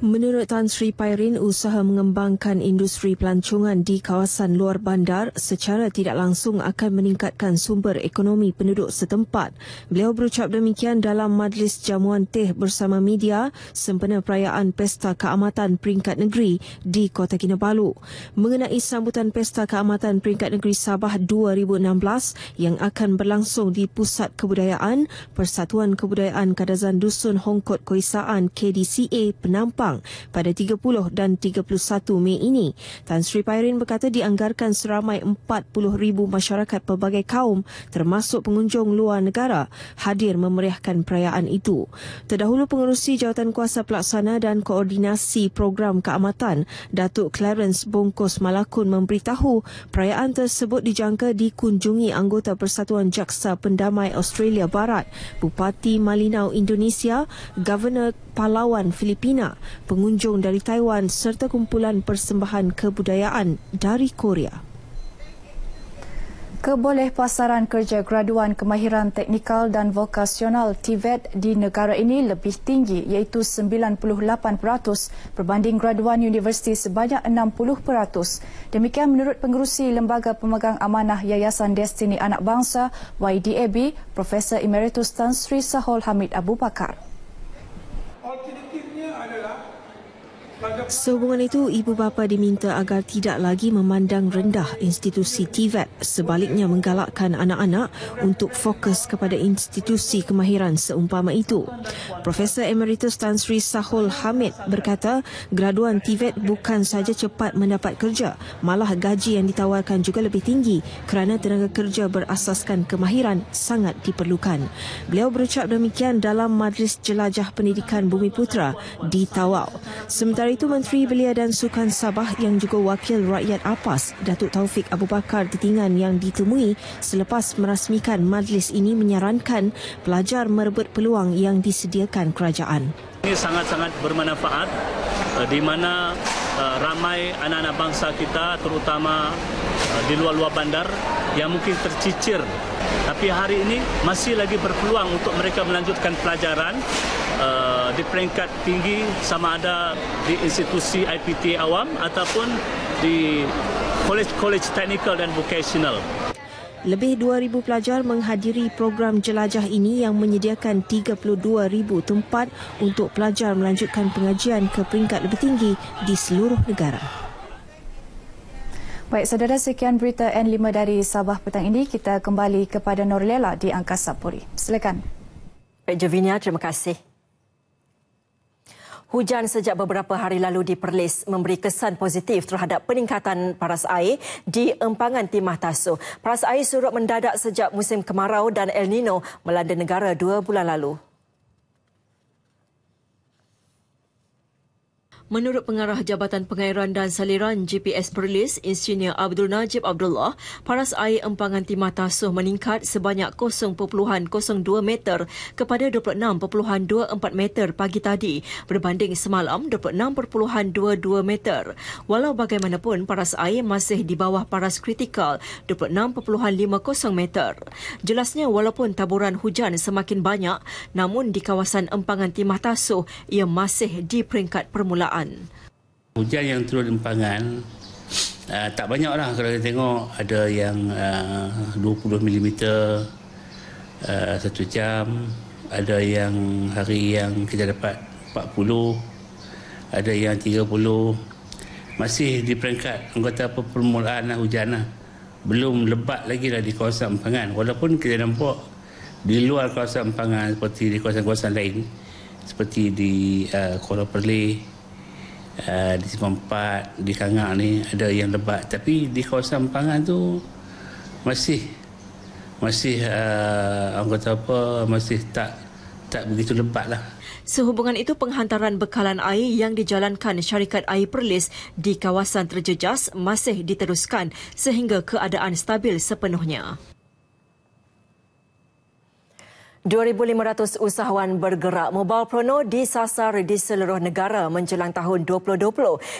Menurut Tan Sri Pairin, usaha mengembangkan industri pelancongan di kawasan luar bandar secara tidak langsung akan meningkatkan sumber ekonomi penduduk setempat. Beliau berucap demikian dalam majlis jamuan teh bersama media sempena perayaan Pesta Keamatan Peringkat Negeri di Kota Kinabalu. Mengenai sambutan Pesta Keamatan Peringkat Negeri Sabah 2016 yang akan berlangsung di Pusat Kebudayaan Persatuan Kebudayaan Kadazan Dusun Hongkot Koisaan KDCA Penampang Pahang pada 30 dan 31 Mei ini. Tan Sri Pairin berkata dianggarkan seramai 40 ribu masyarakat pelbagai kaum termasuk pengunjung luar negara hadir memeriahkan perayaan itu. Terdahulu pengurusi Jawatan Kuasa Pelaksana dan Koordinasi Program Keamatan, Datuk Clarence Bungkus Malakun memberitahu perayaan tersebut dijangka dikunjungi anggota Persatuan Jaksa Pendamai Australia Barat, Bupati Malinau Indonesia, Governor Palawan Filipina, pengunjung dari Taiwan serta kumpulan persembahan kebudayaan dari Korea. Keboleh pasaran kerja graduan kemahiran teknikal dan vokasional TVET di negara ini lebih tinggi iaitu 98% berbanding graduan universiti sebanyak 60%. Demikian menurut pengerusi Lembaga Pemegang Amanah Yayasan Destini Anak Bangsa YDAB, Profesor Emeritus Tan Sri Sahol Hamid Abu Bakar. Alternatifnya adalah Sehubungan itu, ibu bapa diminta agar tidak lagi memandang rendah institusi TVET, e sebaliknya menggalakkan anak-anak untuk fokus kepada institusi kemahiran seumpama itu. Profesor Emeritus Tan Sri Sahul Hamid berkata, graduan TVET e bukan saja cepat mendapat kerja, malah gaji yang ditawarkan juga lebih tinggi kerana tenaga kerja berasaskan kemahiran sangat diperlukan. Beliau berucap demikian dalam Majlis Jelajah Pendidikan Bumi Putra di Tawau. Sementara itu Menteri Belia dan Sukan Sabah yang juga wakil rakyat APAS Datuk Taufik Abu Bakar tetingan yang ditemui selepas merasmikan majlis ini menyarankan pelajar merebut peluang yang disediakan kerajaan. Ini sangat-sangat bermanfaat eh, di mana eh, ramai anak-anak bangsa kita terutama eh, di luar-luar bandar yang mungkin tercicir tapi hari ini masih lagi berpeluang untuk mereka melanjutkan pelajaran Uh, di peringkat tinggi sama ada di institusi IPT awam ataupun di college-college teknikal dan vocational. Lebih 2,000 pelajar menghadiri program jelajah ini yang menyediakan 32,000 tempat untuk pelajar melanjutkan pengajian ke peringkat lebih tinggi di seluruh negara. Baik, saudara, sekian berita N5 dari Sabah petang ini. Kita kembali kepada Norlela di Angkasa Puri. Silakan. Baik, Jovinia, terima kasih. Hujan sejak beberapa hari lalu di Perlis memberi kesan positif terhadap peningkatan paras air di empangan Timah Tasu. Paras air surut mendadak sejak musim kemarau dan El Nino melanda negara dua bulan lalu. Menurut pengarah Jabatan Pengairan dan Saliran GPS Perlis, Insinyur Abdul Najib Abdullah, paras air empangan Timah Tasuh meningkat sebanyak 0.02 meter kepada 26.24 meter pagi tadi berbanding semalam 26.22 meter. Walau bagaimanapun, paras air masih di bawah paras kritikal 26.50 meter. Jelasnya, walaupun taburan hujan semakin banyak, namun di kawasan empangan Timah Tasuh, ia masih di peringkat permulaan. Empangan. Hujan yang turun lempangan ah, tak banyak lah kalau kita tengok ada yang 20 mm uh, satu jam, ada yang hari yang kita dapat 40, ada yang 30. Masih di peringkat anggota permulaan lah hujan lah. Belum lebat lagi lah di kawasan Empangan. Walaupun kita nampak di luar kawasan Empangan seperti di kawasan-kawasan lain seperti di ah, Kuala Perleh, Eh, di Simpang Empat, di Kangak ni ada yang lebat. Tapi di kawasan pangan tu masih masih uh, eh, anggota apa masih tak tak begitu lebat lah. Sehubungan itu penghantaran bekalan air yang dijalankan syarikat air Perlis di kawasan terjejas masih diteruskan sehingga keadaan stabil sepenuhnya. 2,500 usahawan bergerak mobile prono disasar di seluruh negara menjelang tahun 2020.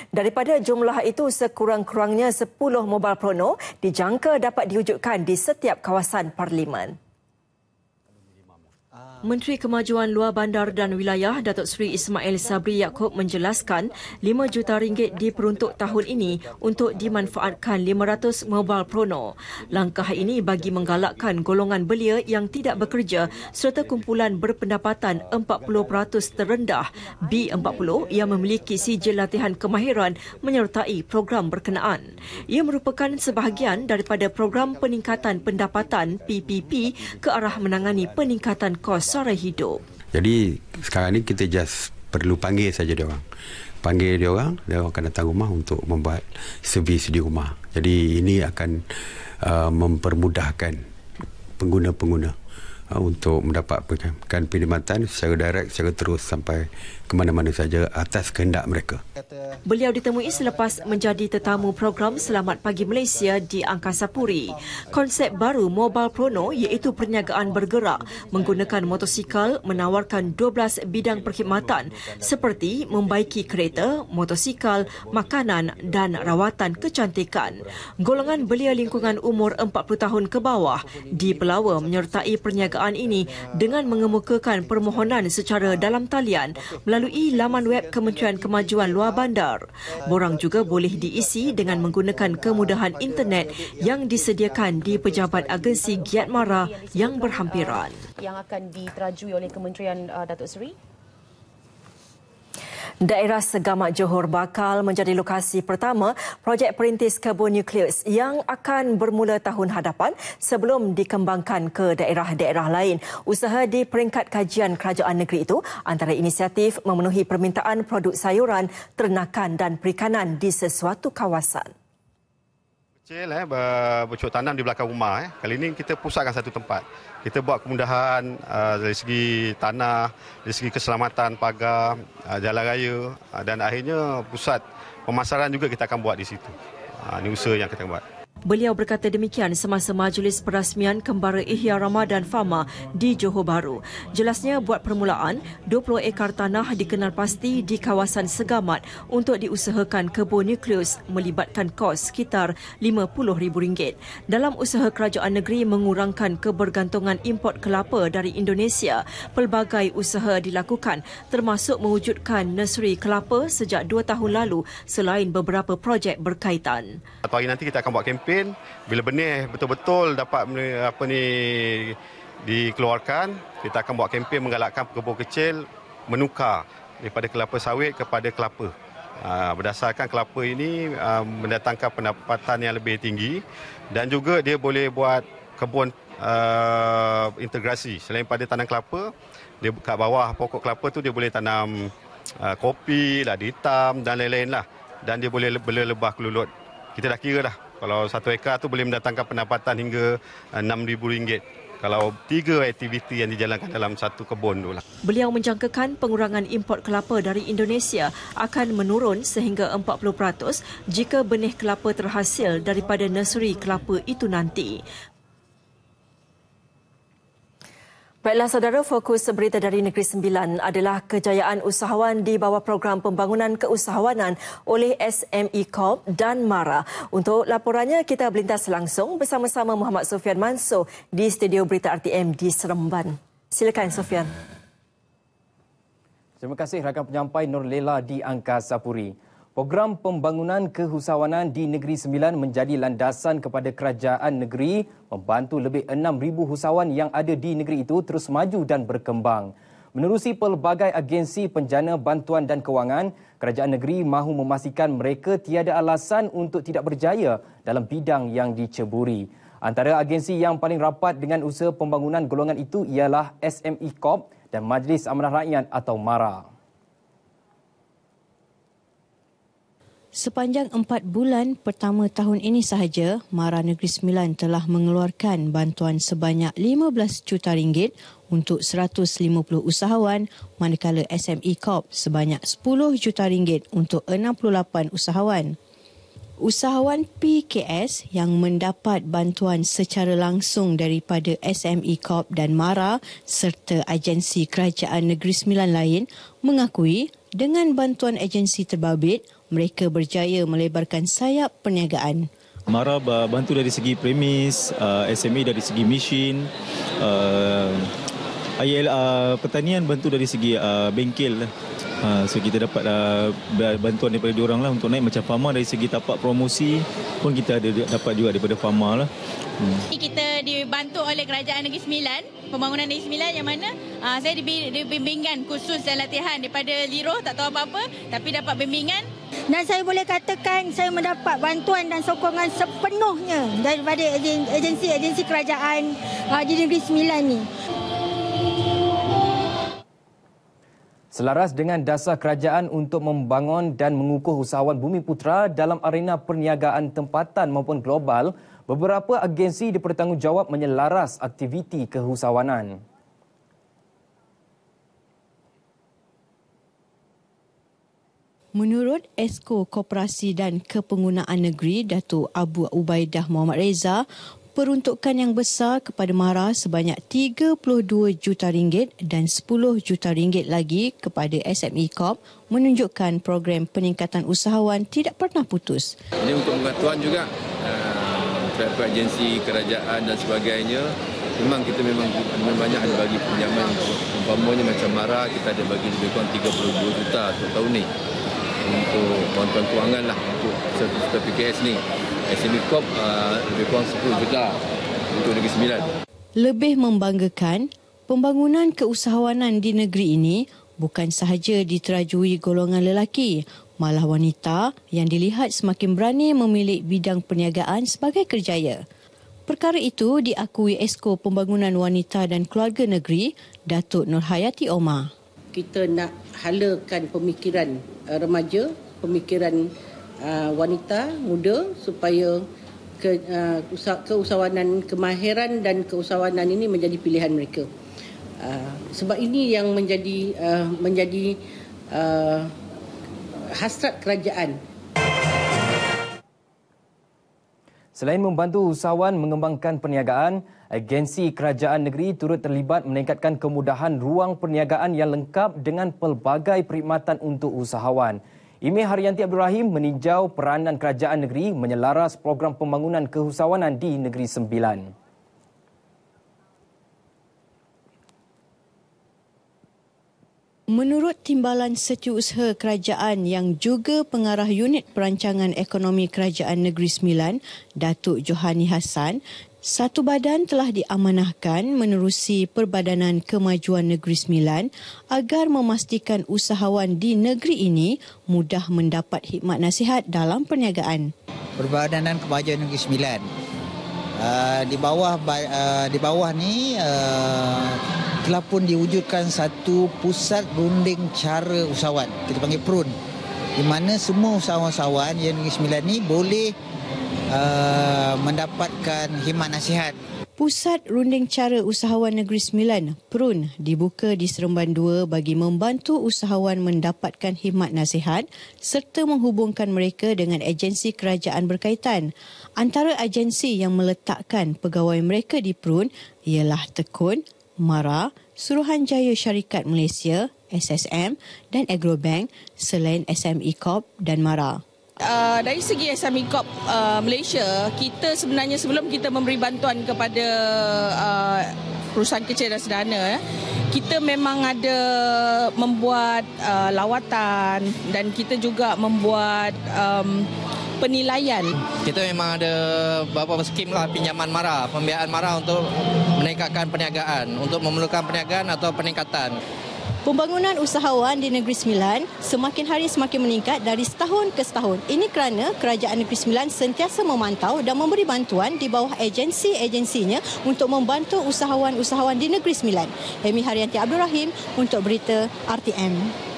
Daripada jumlah itu, sekurang-kurangnya 10 mobile prono dijangka dapat diwujudkan di setiap kawasan parlimen. Menteri Kemajuan Luar Bandar dan Wilayah Datuk Seri Ismail Sabri Yaakob menjelaskan 5 juta ringgit diperuntuk tahun ini untuk dimanfaatkan 500 mobile prono. Langkah ini bagi menggalakkan golongan belia yang tidak bekerja serta kumpulan berpendapatan 40% terendah B40 yang memiliki sijil latihan kemahiran menyertai program berkenaan. Ia merupakan sebahagian daripada program peningkatan pendapatan PPP ke arah menangani peningkatan mereka sore hidup. Jadi sekarang ni kita just perlu panggil saja dia orang. Panggil dia orang, dia orang akan datang rumah untuk membuat servis di rumah. Jadi ini akan uh, mempermudahkan pengguna-pengguna. Ah, untuk mendapat kan perkhidmatan secara direct secara terus sampai ke mana-mana saja atas kehendak mereka. Beliau ditemui selepas menjadi tetamu program Selamat Pagi Malaysia di Angkasa Puri. Konsep baru Mobile Prono iaitu perniagaan bergerak menggunakan motosikal menawarkan 12 bidang perkhidmatan seperti membaiki kereta, motosikal, makanan dan rawatan kecantikan. Golongan belia lingkungan umur 40 tahun ke bawah di Pelawa menyertai perniagaan dugaan ini dengan mengemukakan permohonan secara dalam talian melalui laman web Kementerian Kemajuan Luar Bandar. Borang juga boleh diisi dengan menggunakan kemudahan internet yang disediakan di Pejabat Agensi Giat Mara yang berhampiran. Yang akan diterajui oleh Kementerian uh, Datuk Seri? Daerah Segamat Johor bakal menjadi lokasi pertama projek perintis kebun nukleus yang akan bermula tahun hadapan sebelum dikembangkan ke daerah-daerah lain. Usaha di peringkat kajian kerajaan negeri itu antara inisiatif memenuhi permintaan produk sayuran, ternakan dan perikanan di sesuatu kawasan kecil eh bercucuk tanam di belakang rumah eh. Kali ini kita pusatkan satu tempat. Kita buat kemudahan uh, dari segi tanah, dari segi keselamatan pagar, uh, jalan raya uh, dan akhirnya pusat pemasaran juga kita akan buat di situ. Uh, ini usaha yang kita buat. Beliau berkata demikian semasa majlis perasmian kembara Ihya Ramadan Fama di Johor Bahru. Jelasnya buat permulaan, 20 ekar tanah dikenal pasti di kawasan Segamat untuk diusahakan kebun nukleus melibatkan kos sekitar RM50,000. Dalam usaha kerajaan negeri mengurangkan kebergantungan import kelapa dari Indonesia, pelbagai usaha dilakukan termasuk mewujudkan nursery kelapa sejak 2 tahun lalu selain beberapa projek berkaitan. Atau hari nanti kita akan buat kempen kempen bila benih betul-betul dapat apa ni dikeluarkan kita akan buat kempen menggalakkan pekebun kecil menukar daripada kelapa sawit kepada kelapa ha, berdasarkan kelapa ini ha, mendatangkan pendapatan yang lebih tinggi dan juga dia boleh buat kebun uh, integrasi selain pada tanam kelapa dia kat bawah pokok kelapa tu dia boleh tanam uh, kopi, lah, hitam dan lain-lain lah dan dia boleh bela lebah kelulut kita dah kira dah kalau satu ekar tu boleh mendatangkan pendapatan hingga eh, RM6,000 kalau tiga aktiviti yang dijalankan dalam satu kebun tu lah. Beliau menjangkakan pengurangan import kelapa dari Indonesia akan menurun sehingga 40% jika benih kelapa terhasil daripada nursery kelapa itu nanti. Baiklah saudara, fokus berita dari Negeri Sembilan adalah kejayaan usahawan di bawah program pembangunan keusahawanan oleh SME Corp dan MARA. Untuk laporannya, kita berlintas langsung bersama-sama Muhammad Sofian Manso di Studio Berita RTM di Seremban. Silakan Sofian. Terima kasih rakan penyampai Nur Lela di Angkasa Puri. Program pembangunan keusahawanan di Negeri Sembilan menjadi landasan kepada kerajaan negeri membantu lebih 6,000 usahawan yang ada di negeri itu terus maju dan berkembang. Menerusi pelbagai agensi penjana bantuan dan kewangan, kerajaan negeri mahu memastikan mereka tiada alasan untuk tidak berjaya dalam bidang yang diceburi. Antara agensi yang paling rapat dengan usaha pembangunan golongan itu ialah SME Corp dan Majlis Amanah Rakyat atau MARA. Sepanjang empat bulan pertama tahun ini sahaja, Mara Negeri Sembilan telah mengeluarkan bantuan sebanyak 15 juta ringgit untuk 150 usahawan, manakala SME Corp sebanyak 10 juta ringgit untuk 68 usahawan. Usahawan PKS yang mendapat bantuan secara langsung daripada SME Corp dan Mara serta agensi kerajaan Negeri Sembilan lain mengakui dengan bantuan agensi terbabit mereka berjaya melebarkan sayap perniagaan. Mara bantu dari segi premis, uh, SME dari segi mesin, uh, IL uh, pertanian bantu dari segi bengkel. So kita dapat bantuan daripada diorang lah untuk naik macam Fama dari segi tapak promosi pun kita ada dapat juga daripada Fama lah. Hmm. kita dibantu oleh Kerajaan Negeri Sembilan, Pembangunan Negeri Sembilan yang mana saya dibimbingkan khusus dan latihan daripada Liroh tak tahu apa-apa tapi dapat bimbingan dan saya boleh katakan saya mendapat bantuan dan sokongan sepenuhnya daripada agensi-agensi kerajaan ah, di Negeri Sembilan ini. Selaras dengan dasar kerajaan untuk membangun dan mengukuh usahawan bumi putra dalam arena perniagaan tempatan maupun global, beberapa agensi dipertanggungjawab menyelaras aktiviti keusahawanan. Menurut Esko Koperasi dan Kepenggunaan Negeri Datu Abu Ubaidah Muhammad Reza, peruntukan yang besar kepada MARA sebanyak 32 juta ringgit dan 10 juta ringgit lagi kepada SME Corp menunjukkan program peningkatan usahawan tidak pernah putus. Ini untuk pengatuan juga eh, travel agensi kerajaan dan sebagainya memang kita memang, banyak ada bagi pinjaman umpamanya macam MARA kita ada bagi lebih kurang 32 juta untuk tahun ini untuk bantuan kewangan lah untuk serta-serta PKS ni. SMU Corp uh, lebih kurang 10 juta untuk Negeri Sembilan. Lebih membanggakan, pembangunan keusahawanan di negeri ini bukan sahaja diterajui golongan lelaki, malah wanita yang dilihat semakin berani memilik bidang perniagaan sebagai kerjaya. Perkara itu diakui Esko Pembangunan Wanita dan Keluarga Negeri, Datuk Nurhayati Omar kita nak halakan pemikiran uh, remaja, pemikiran uh, wanita muda supaya ke, uh, usah, keusahawanan, kemahiran dan keusahawanan ini menjadi pilihan mereka. Uh, sebab ini yang menjadi uh, menjadi uh, hasrat kerajaan Selain membantu usahawan mengembangkan perniagaan, agensi kerajaan negeri turut terlibat meningkatkan kemudahan ruang perniagaan yang lengkap dengan pelbagai perkhidmatan untuk usahawan. Imeh Haryanti Abdul Rahim meninjau peranan kerajaan negeri menyelaras program pembangunan keusahawanan di Negeri Sembilan. Menurut timbalan setiausaha kerajaan yang juga pengarah unit perancangan ekonomi Kerajaan Negeri Sembilan, Datuk Johani Hassan, satu badan telah diamanahkan menerusi Perbadanan Kemajuan Negeri Sembilan agar memastikan usahawan di negeri ini mudah mendapat hikmat nasihat dalam perniagaan. Perbadanan Kemajuan Negeri Sembilan Ah, di bawah uh, di bawah ni uh, telah pun diwujudkan satu pusat runding cara usahawan kita panggil PRUN di mana semua usahawan-usahawan yang negeri sembilan ni boleh uh, mendapatkan himat nasihat. Pusat Runding Cara Usahawan Negeri Sembilan, PRUN, dibuka di Seremban 2 bagi membantu usahawan mendapatkan himat nasihat serta menghubungkan mereka dengan agensi kerajaan berkaitan. Antara agensi yang meletakkan pegawai mereka di Prun ialah Tekun, Mara, Suruhanjaya Syarikat Malaysia, SSM dan Agrobank selain SME Corp dan Mara. Uh, dari segi SME Corp uh, Malaysia, kita sebenarnya sebelum kita memberi bantuan kepada uh, perusahaan kecil dan sederhana, eh, kita memang ada membuat uh, lawatan dan kita juga membuat um, penilaian. Kita memang ada beberapa skim lah pinjaman mara, pembiayaan mara untuk meningkatkan perniagaan, untuk memerlukan perniagaan atau peningkatan. Pembangunan usahawan di Negeri Sembilan semakin hari semakin meningkat dari setahun ke setahun. Ini kerana Kerajaan Negeri Sembilan sentiasa memantau dan memberi bantuan di bawah agensi-agensinya untuk membantu usahawan-usahawan di Negeri Sembilan. Hemi Haryanti Abdul Rahim untuk berita RTM.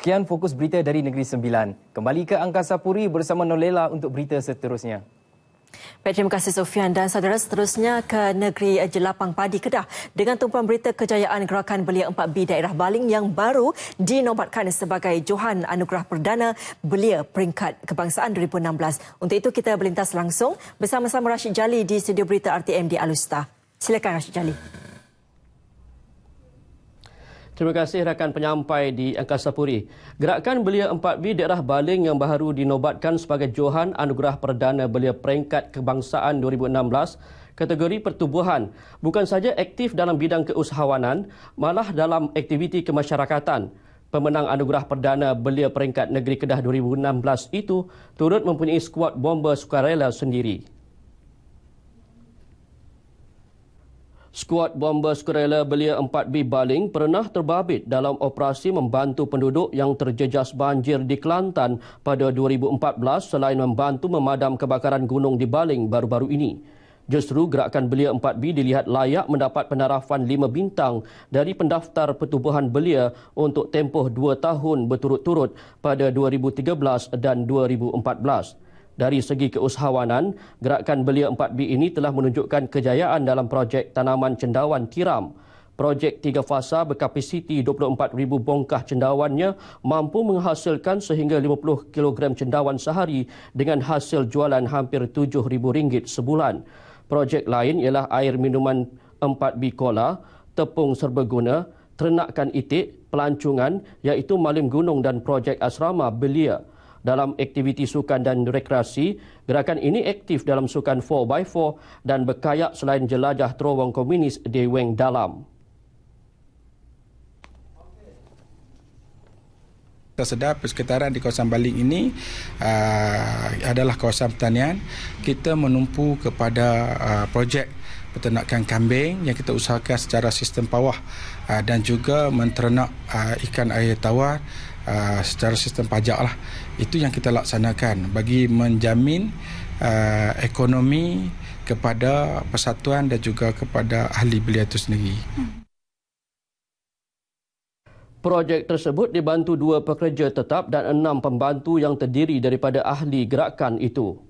Sekian fokus berita dari Negeri Sembilan. Kembali ke Angkasa Puri bersama Nolela untuk berita seterusnya. Baik, terima kasih Sofian dan saudara seterusnya ke negeri Jelapang Padi Kedah dengan tumpuan berita kejayaan gerakan belia 4B daerah Baling yang baru dinobatkan sebagai Johan Anugerah Perdana Belia Peringkat Kebangsaan 2016. Untuk itu kita berlintas langsung bersama-sama Rashid Jali di studio berita RTM di Alustah. Silakan Rashid Jali. Terima kasih rakan penyampai di Angkasa Puri. Gerakan Belia 4B Daerah Baling yang baru dinobatkan sebagai Johan Anugerah Perdana Belia Peringkat Kebangsaan 2016 kategori pertubuhan bukan saja aktif dalam bidang keusahawanan malah dalam aktiviti kemasyarakatan. Pemenang Anugerah Perdana Belia Peringkat Negeri Kedah 2016 itu turut mempunyai skuad bomba sukarela sendiri. Skuad bomber Skurela Belia 4B Baling pernah terbabit dalam operasi membantu penduduk yang terjejas banjir di Kelantan pada 2014 selain membantu memadam kebakaran gunung di Baling baru-baru ini. Justru gerakan Belia 4B dilihat layak mendapat penarafan 5 bintang dari pendaftar pertubuhan Belia untuk tempoh 2 tahun berturut-turut pada 2013 dan 2014. Dari segi keusahawanan, gerakan belia 4B ini telah menunjukkan kejayaan dalam projek tanaman cendawan tiram. Projek tiga fasa berkapasiti 24,000 bongkah cendawannya mampu menghasilkan sehingga 50 kg cendawan sehari dengan hasil jualan hampir RM7,000 sebulan. Projek lain ialah air minuman 4B kola, tepung serbaguna, ternakan itik, pelancongan iaitu malim gunung dan projek asrama belia dalam aktiviti sukan dan rekreasi. Gerakan ini aktif dalam sukan 4x4 dan berkayak selain jelajah terowong komunis di Weng Dalam. sedar persekitaran di kawasan Baling ini aa, ah, adalah kawasan pertanian. Kita menumpu kepada aa, ah, projek peternakan kambing yang kita usahakan secara sistem pawah aa, ah, dan juga menternak aa, ikan air tawar aa, secara sistem pajak. Lah. Itu yang kita laksanakan bagi menjamin uh, ekonomi kepada persatuan dan juga kepada ahli belia itu sendiri. Projek tersebut dibantu dua pekerja tetap dan enam pembantu yang terdiri daripada ahli gerakan itu.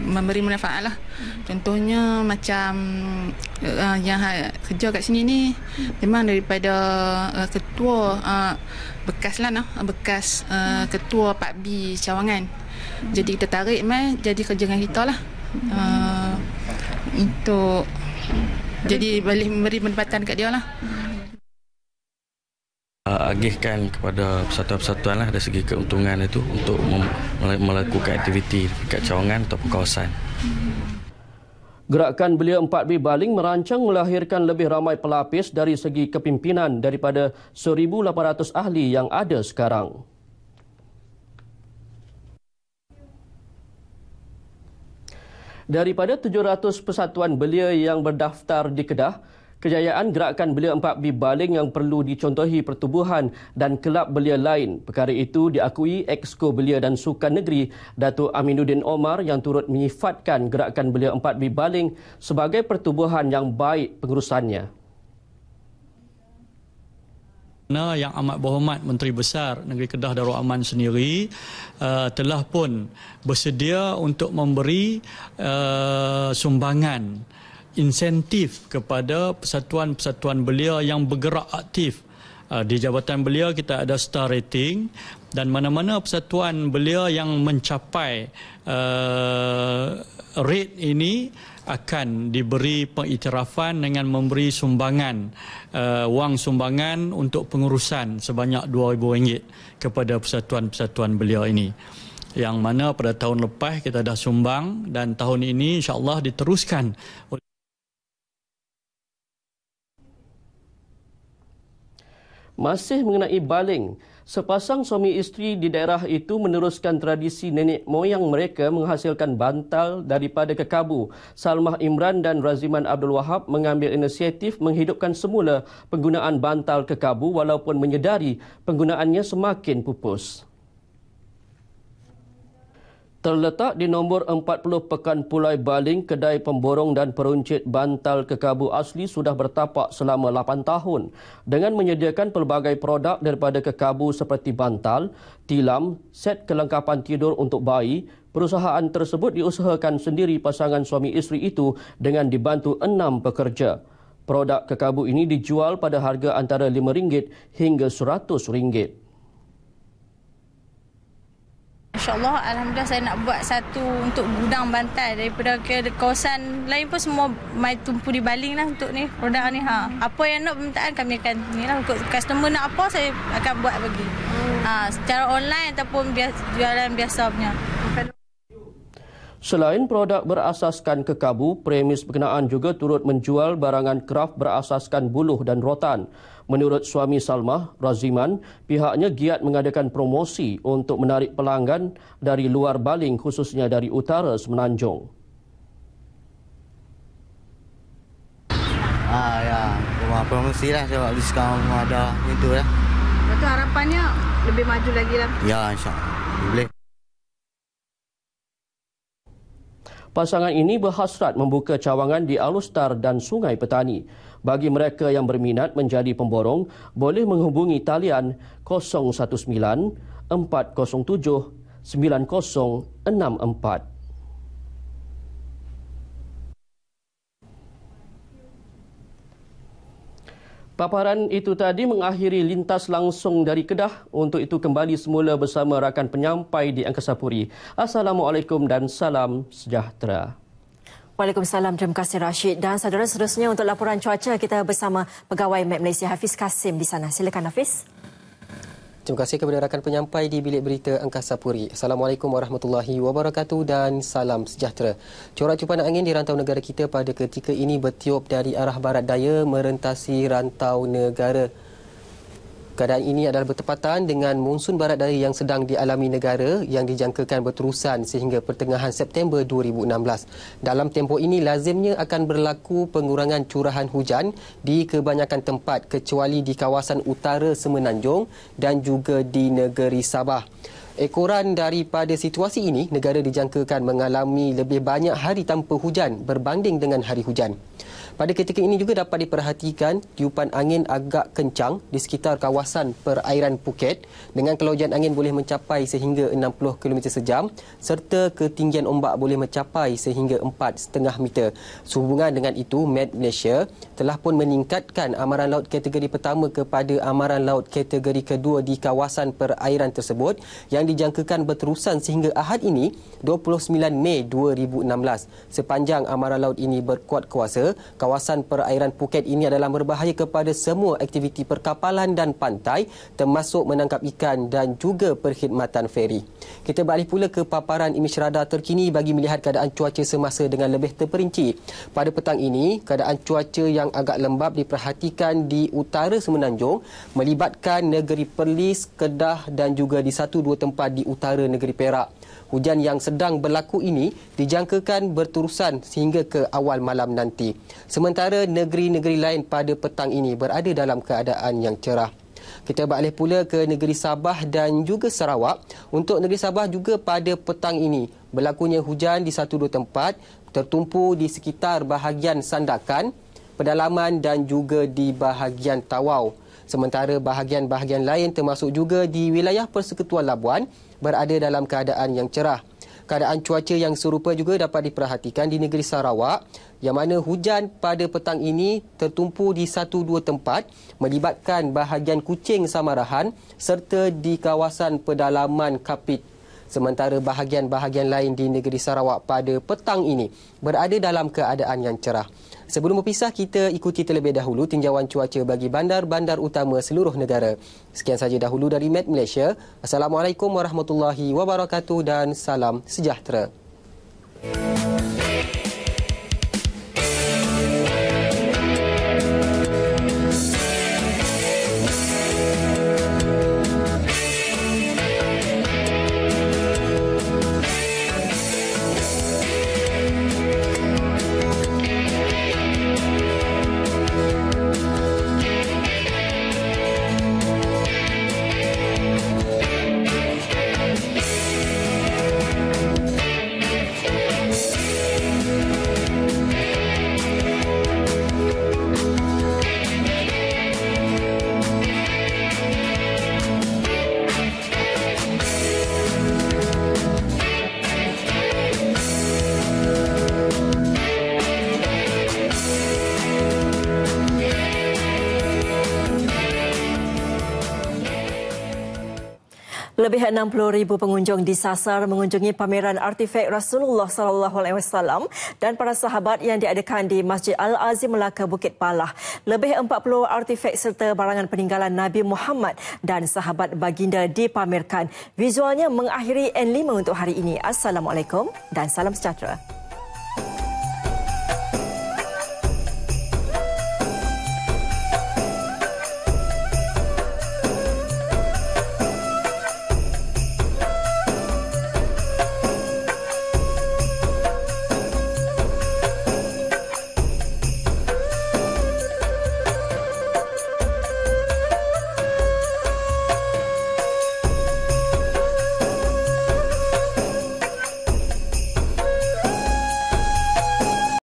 memberi manfaat lah. Contohnya macam uh, yang ha, kerja kat sini ni memang daripada uh, ketua uh, bekas lah nah, bekas uh, ketua Pak B cawangan. Jadi kita tarik main jadi kerja dengan kita lah. Uh, untuk jadi balik memberi pendapatan kat dia lah uh, agihkan kepada persatuan-persatuan lah dari segi keuntungan itu untuk melakukan aktiviti dekat cawangan atau kawasan. Gerakan Belia 4B Baling merancang melahirkan lebih ramai pelapis dari segi kepimpinan daripada 1,800 ahli yang ada sekarang. Daripada 700 persatuan belia yang berdaftar di Kedah, kejayaan gerakan belia empat B baling yang perlu dicontohi pertubuhan dan kelab belia lain. Perkara itu diakui Exco Belia dan Sukan Negeri Datuk Aminuddin Omar yang turut menyifatkan gerakan belia empat B baling sebagai pertubuhan yang baik pengurusannya. Yang amat berhormat Menteri Besar Negeri Kedah Darul Aman sendiri uh, telah pun bersedia untuk memberi uh, sumbangan uh, insentif kepada persatuan-persatuan belia yang bergerak aktif. Ah, di jabatan belia kita ada star rating dan mana-mana persatuan belia yang mencapai uh, rate ini akan diberi pengiktirafan dengan memberi sumbangan uh, wang sumbangan untuk pengurusan sebanyak RM2,000 kepada persatuan-persatuan belia ini yang mana pada tahun lepas kita dah sumbang dan tahun ini insyaAllah diteruskan masih mengenai baling. Sepasang suami isteri di daerah itu meneruskan tradisi nenek moyang mereka menghasilkan bantal daripada kekabu. Salmah Imran dan Raziman Abdul Wahab mengambil inisiatif menghidupkan semula penggunaan bantal kekabu walaupun menyedari penggunaannya semakin pupus terletak di nombor 40 Pekan Pulai Baling, kedai pemborong dan peruncit bantal kekabu asli sudah bertapak selama 8 tahun dengan menyediakan pelbagai produk daripada kekabu seperti bantal, tilam, set kelengkapan tidur untuk bayi. Perusahaan tersebut diusahakan sendiri pasangan suami isteri itu dengan dibantu enam pekerja. Produk kekabu ini dijual pada harga antara RM5 hingga RM100. InsyaAllah Alhamdulillah saya nak buat satu untuk gudang bantal daripada kawasan lain pun semua main tumpu di baling lah untuk ni produk ni ha. Hmm. Apa yang nak permintaan kami akan ni lah untuk customer nak apa saya akan buat bagi. Hmm. Ha, secara online ataupun bias, jualan biasa punya. Selain produk berasaskan kekabu, premis berkenaan juga turut menjual barangan kraf berasaskan buluh dan rotan. Menurut suami Salmah, Raziman, pihaknya giat mengadakan promosi untuk menarik pelanggan dari luar baling khususnya dari utara Semenanjung. Ah ya, cuma promosi lah sebab diskaun ada itu ya. Itu harapannya lebih maju lagi lah. Ya, insyaAllah. Boleh. Pasangan ini berhasrat membuka cawangan di Alustar dan Sungai Petani. Bagi mereka yang berminat menjadi pemborong, boleh menghubungi talian 019 407 9064. Paparan itu tadi mengakhiri lintas langsung dari Kedah untuk itu kembali semula bersama rakan penyampai di Angkasa Puri. Assalamualaikum dan salam sejahtera. Waalaikumsalam. Terima kasih Rashid. Dan saudara seterusnya untuk laporan cuaca kita bersama Pegawai Map Malaysia Hafiz Kasim di sana. Silakan Hafiz. Terima kasih kepada rakan penyampai di Bilik Berita Angkasa Puri. Assalamualaikum warahmatullahi wabarakatuh dan salam sejahtera. Corak cupan angin di rantau negara kita pada ketika ini bertiup dari arah barat daya merentasi rantau negara. Keadaan ini adalah bertepatan dengan monsun barat daya yang sedang dialami negara yang dijangkakan berterusan sehingga pertengahan September 2016. Dalam tempoh ini lazimnya akan berlaku pengurangan curahan hujan di kebanyakan tempat kecuali di kawasan utara Semenanjung dan juga di negeri Sabah. Ekoran daripada situasi ini, negara dijangkakan mengalami lebih banyak hari tanpa hujan berbanding dengan hari hujan. Pada ketika ini juga dapat diperhatikan tiupan angin agak kencang di sekitar kawasan perairan Phuket dengan kelajuan angin boleh mencapai sehingga 60 km sejam serta ketinggian ombak boleh mencapai sehingga 4,5 meter. Sehubungan dengan itu, Med Malaysia telah pun meningkatkan amaran laut kategori pertama kepada amaran laut kategori kedua di kawasan perairan tersebut yang yang dijangkakan berterusan sehingga Ahad ini 29 Mei 2016. Sepanjang amaran laut ini berkuat kuasa, kawasan perairan Phuket ini adalah berbahaya kepada semua aktiviti perkapalan dan pantai termasuk menangkap ikan dan juga perkhidmatan feri. Kita balik pula ke paparan imej radar terkini bagi melihat keadaan cuaca semasa dengan lebih terperinci. Pada petang ini, keadaan cuaca yang agak lembab diperhatikan di utara semenanjung melibatkan negeri Perlis, Kedah dan juga di satu dua tempat menimpa di utara negeri Perak. Hujan yang sedang berlaku ini dijangkakan berterusan sehingga ke awal malam nanti. Sementara negeri-negeri lain pada petang ini berada dalam keadaan yang cerah. Kita balik pula ke negeri Sabah dan juga Sarawak. Untuk negeri Sabah juga pada petang ini berlakunya hujan di satu dua tempat tertumpu di sekitar bahagian Sandakan, pedalaman dan juga di bahagian Tawau sementara bahagian-bahagian lain termasuk juga di wilayah Persekutuan Labuan berada dalam keadaan yang cerah. Keadaan cuaca yang serupa juga dapat diperhatikan di negeri Sarawak yang mana hujan pada petang ini tertumpu di satu dua tempat melibatkan bahagian kucing Samarahan serta di kawasan pedalaman Kapit. Sementara bahagian-bahagian lain di negeri Sarawak pada petang ini berada dalam keadaan yang cerah. Sebelum berpisah, kita ikuti terlebih dahulu tinjauan cuaca bagi bandar-bandar utama seluruh negara. Sekian saja dahulu dari Med Malaysia. Assalamualaikum warahmatullahi wabarakatuh dan salam sejahtera. 60,000 pengunjung disasar mengunjungi pameran artifak Rasulullah sallallahu alaihi wasallam dan para sahabat yang diadakan di Masjid Al Azim Melaka Bukit Palah. Lebih 40 artifak serta barangan peninggalan Nabi Muhammad dan sahabat baginda dipamerkan. Visualnya mengakhiri N5 untuk hari ini. Assalamualaikum dan salam sejahtera.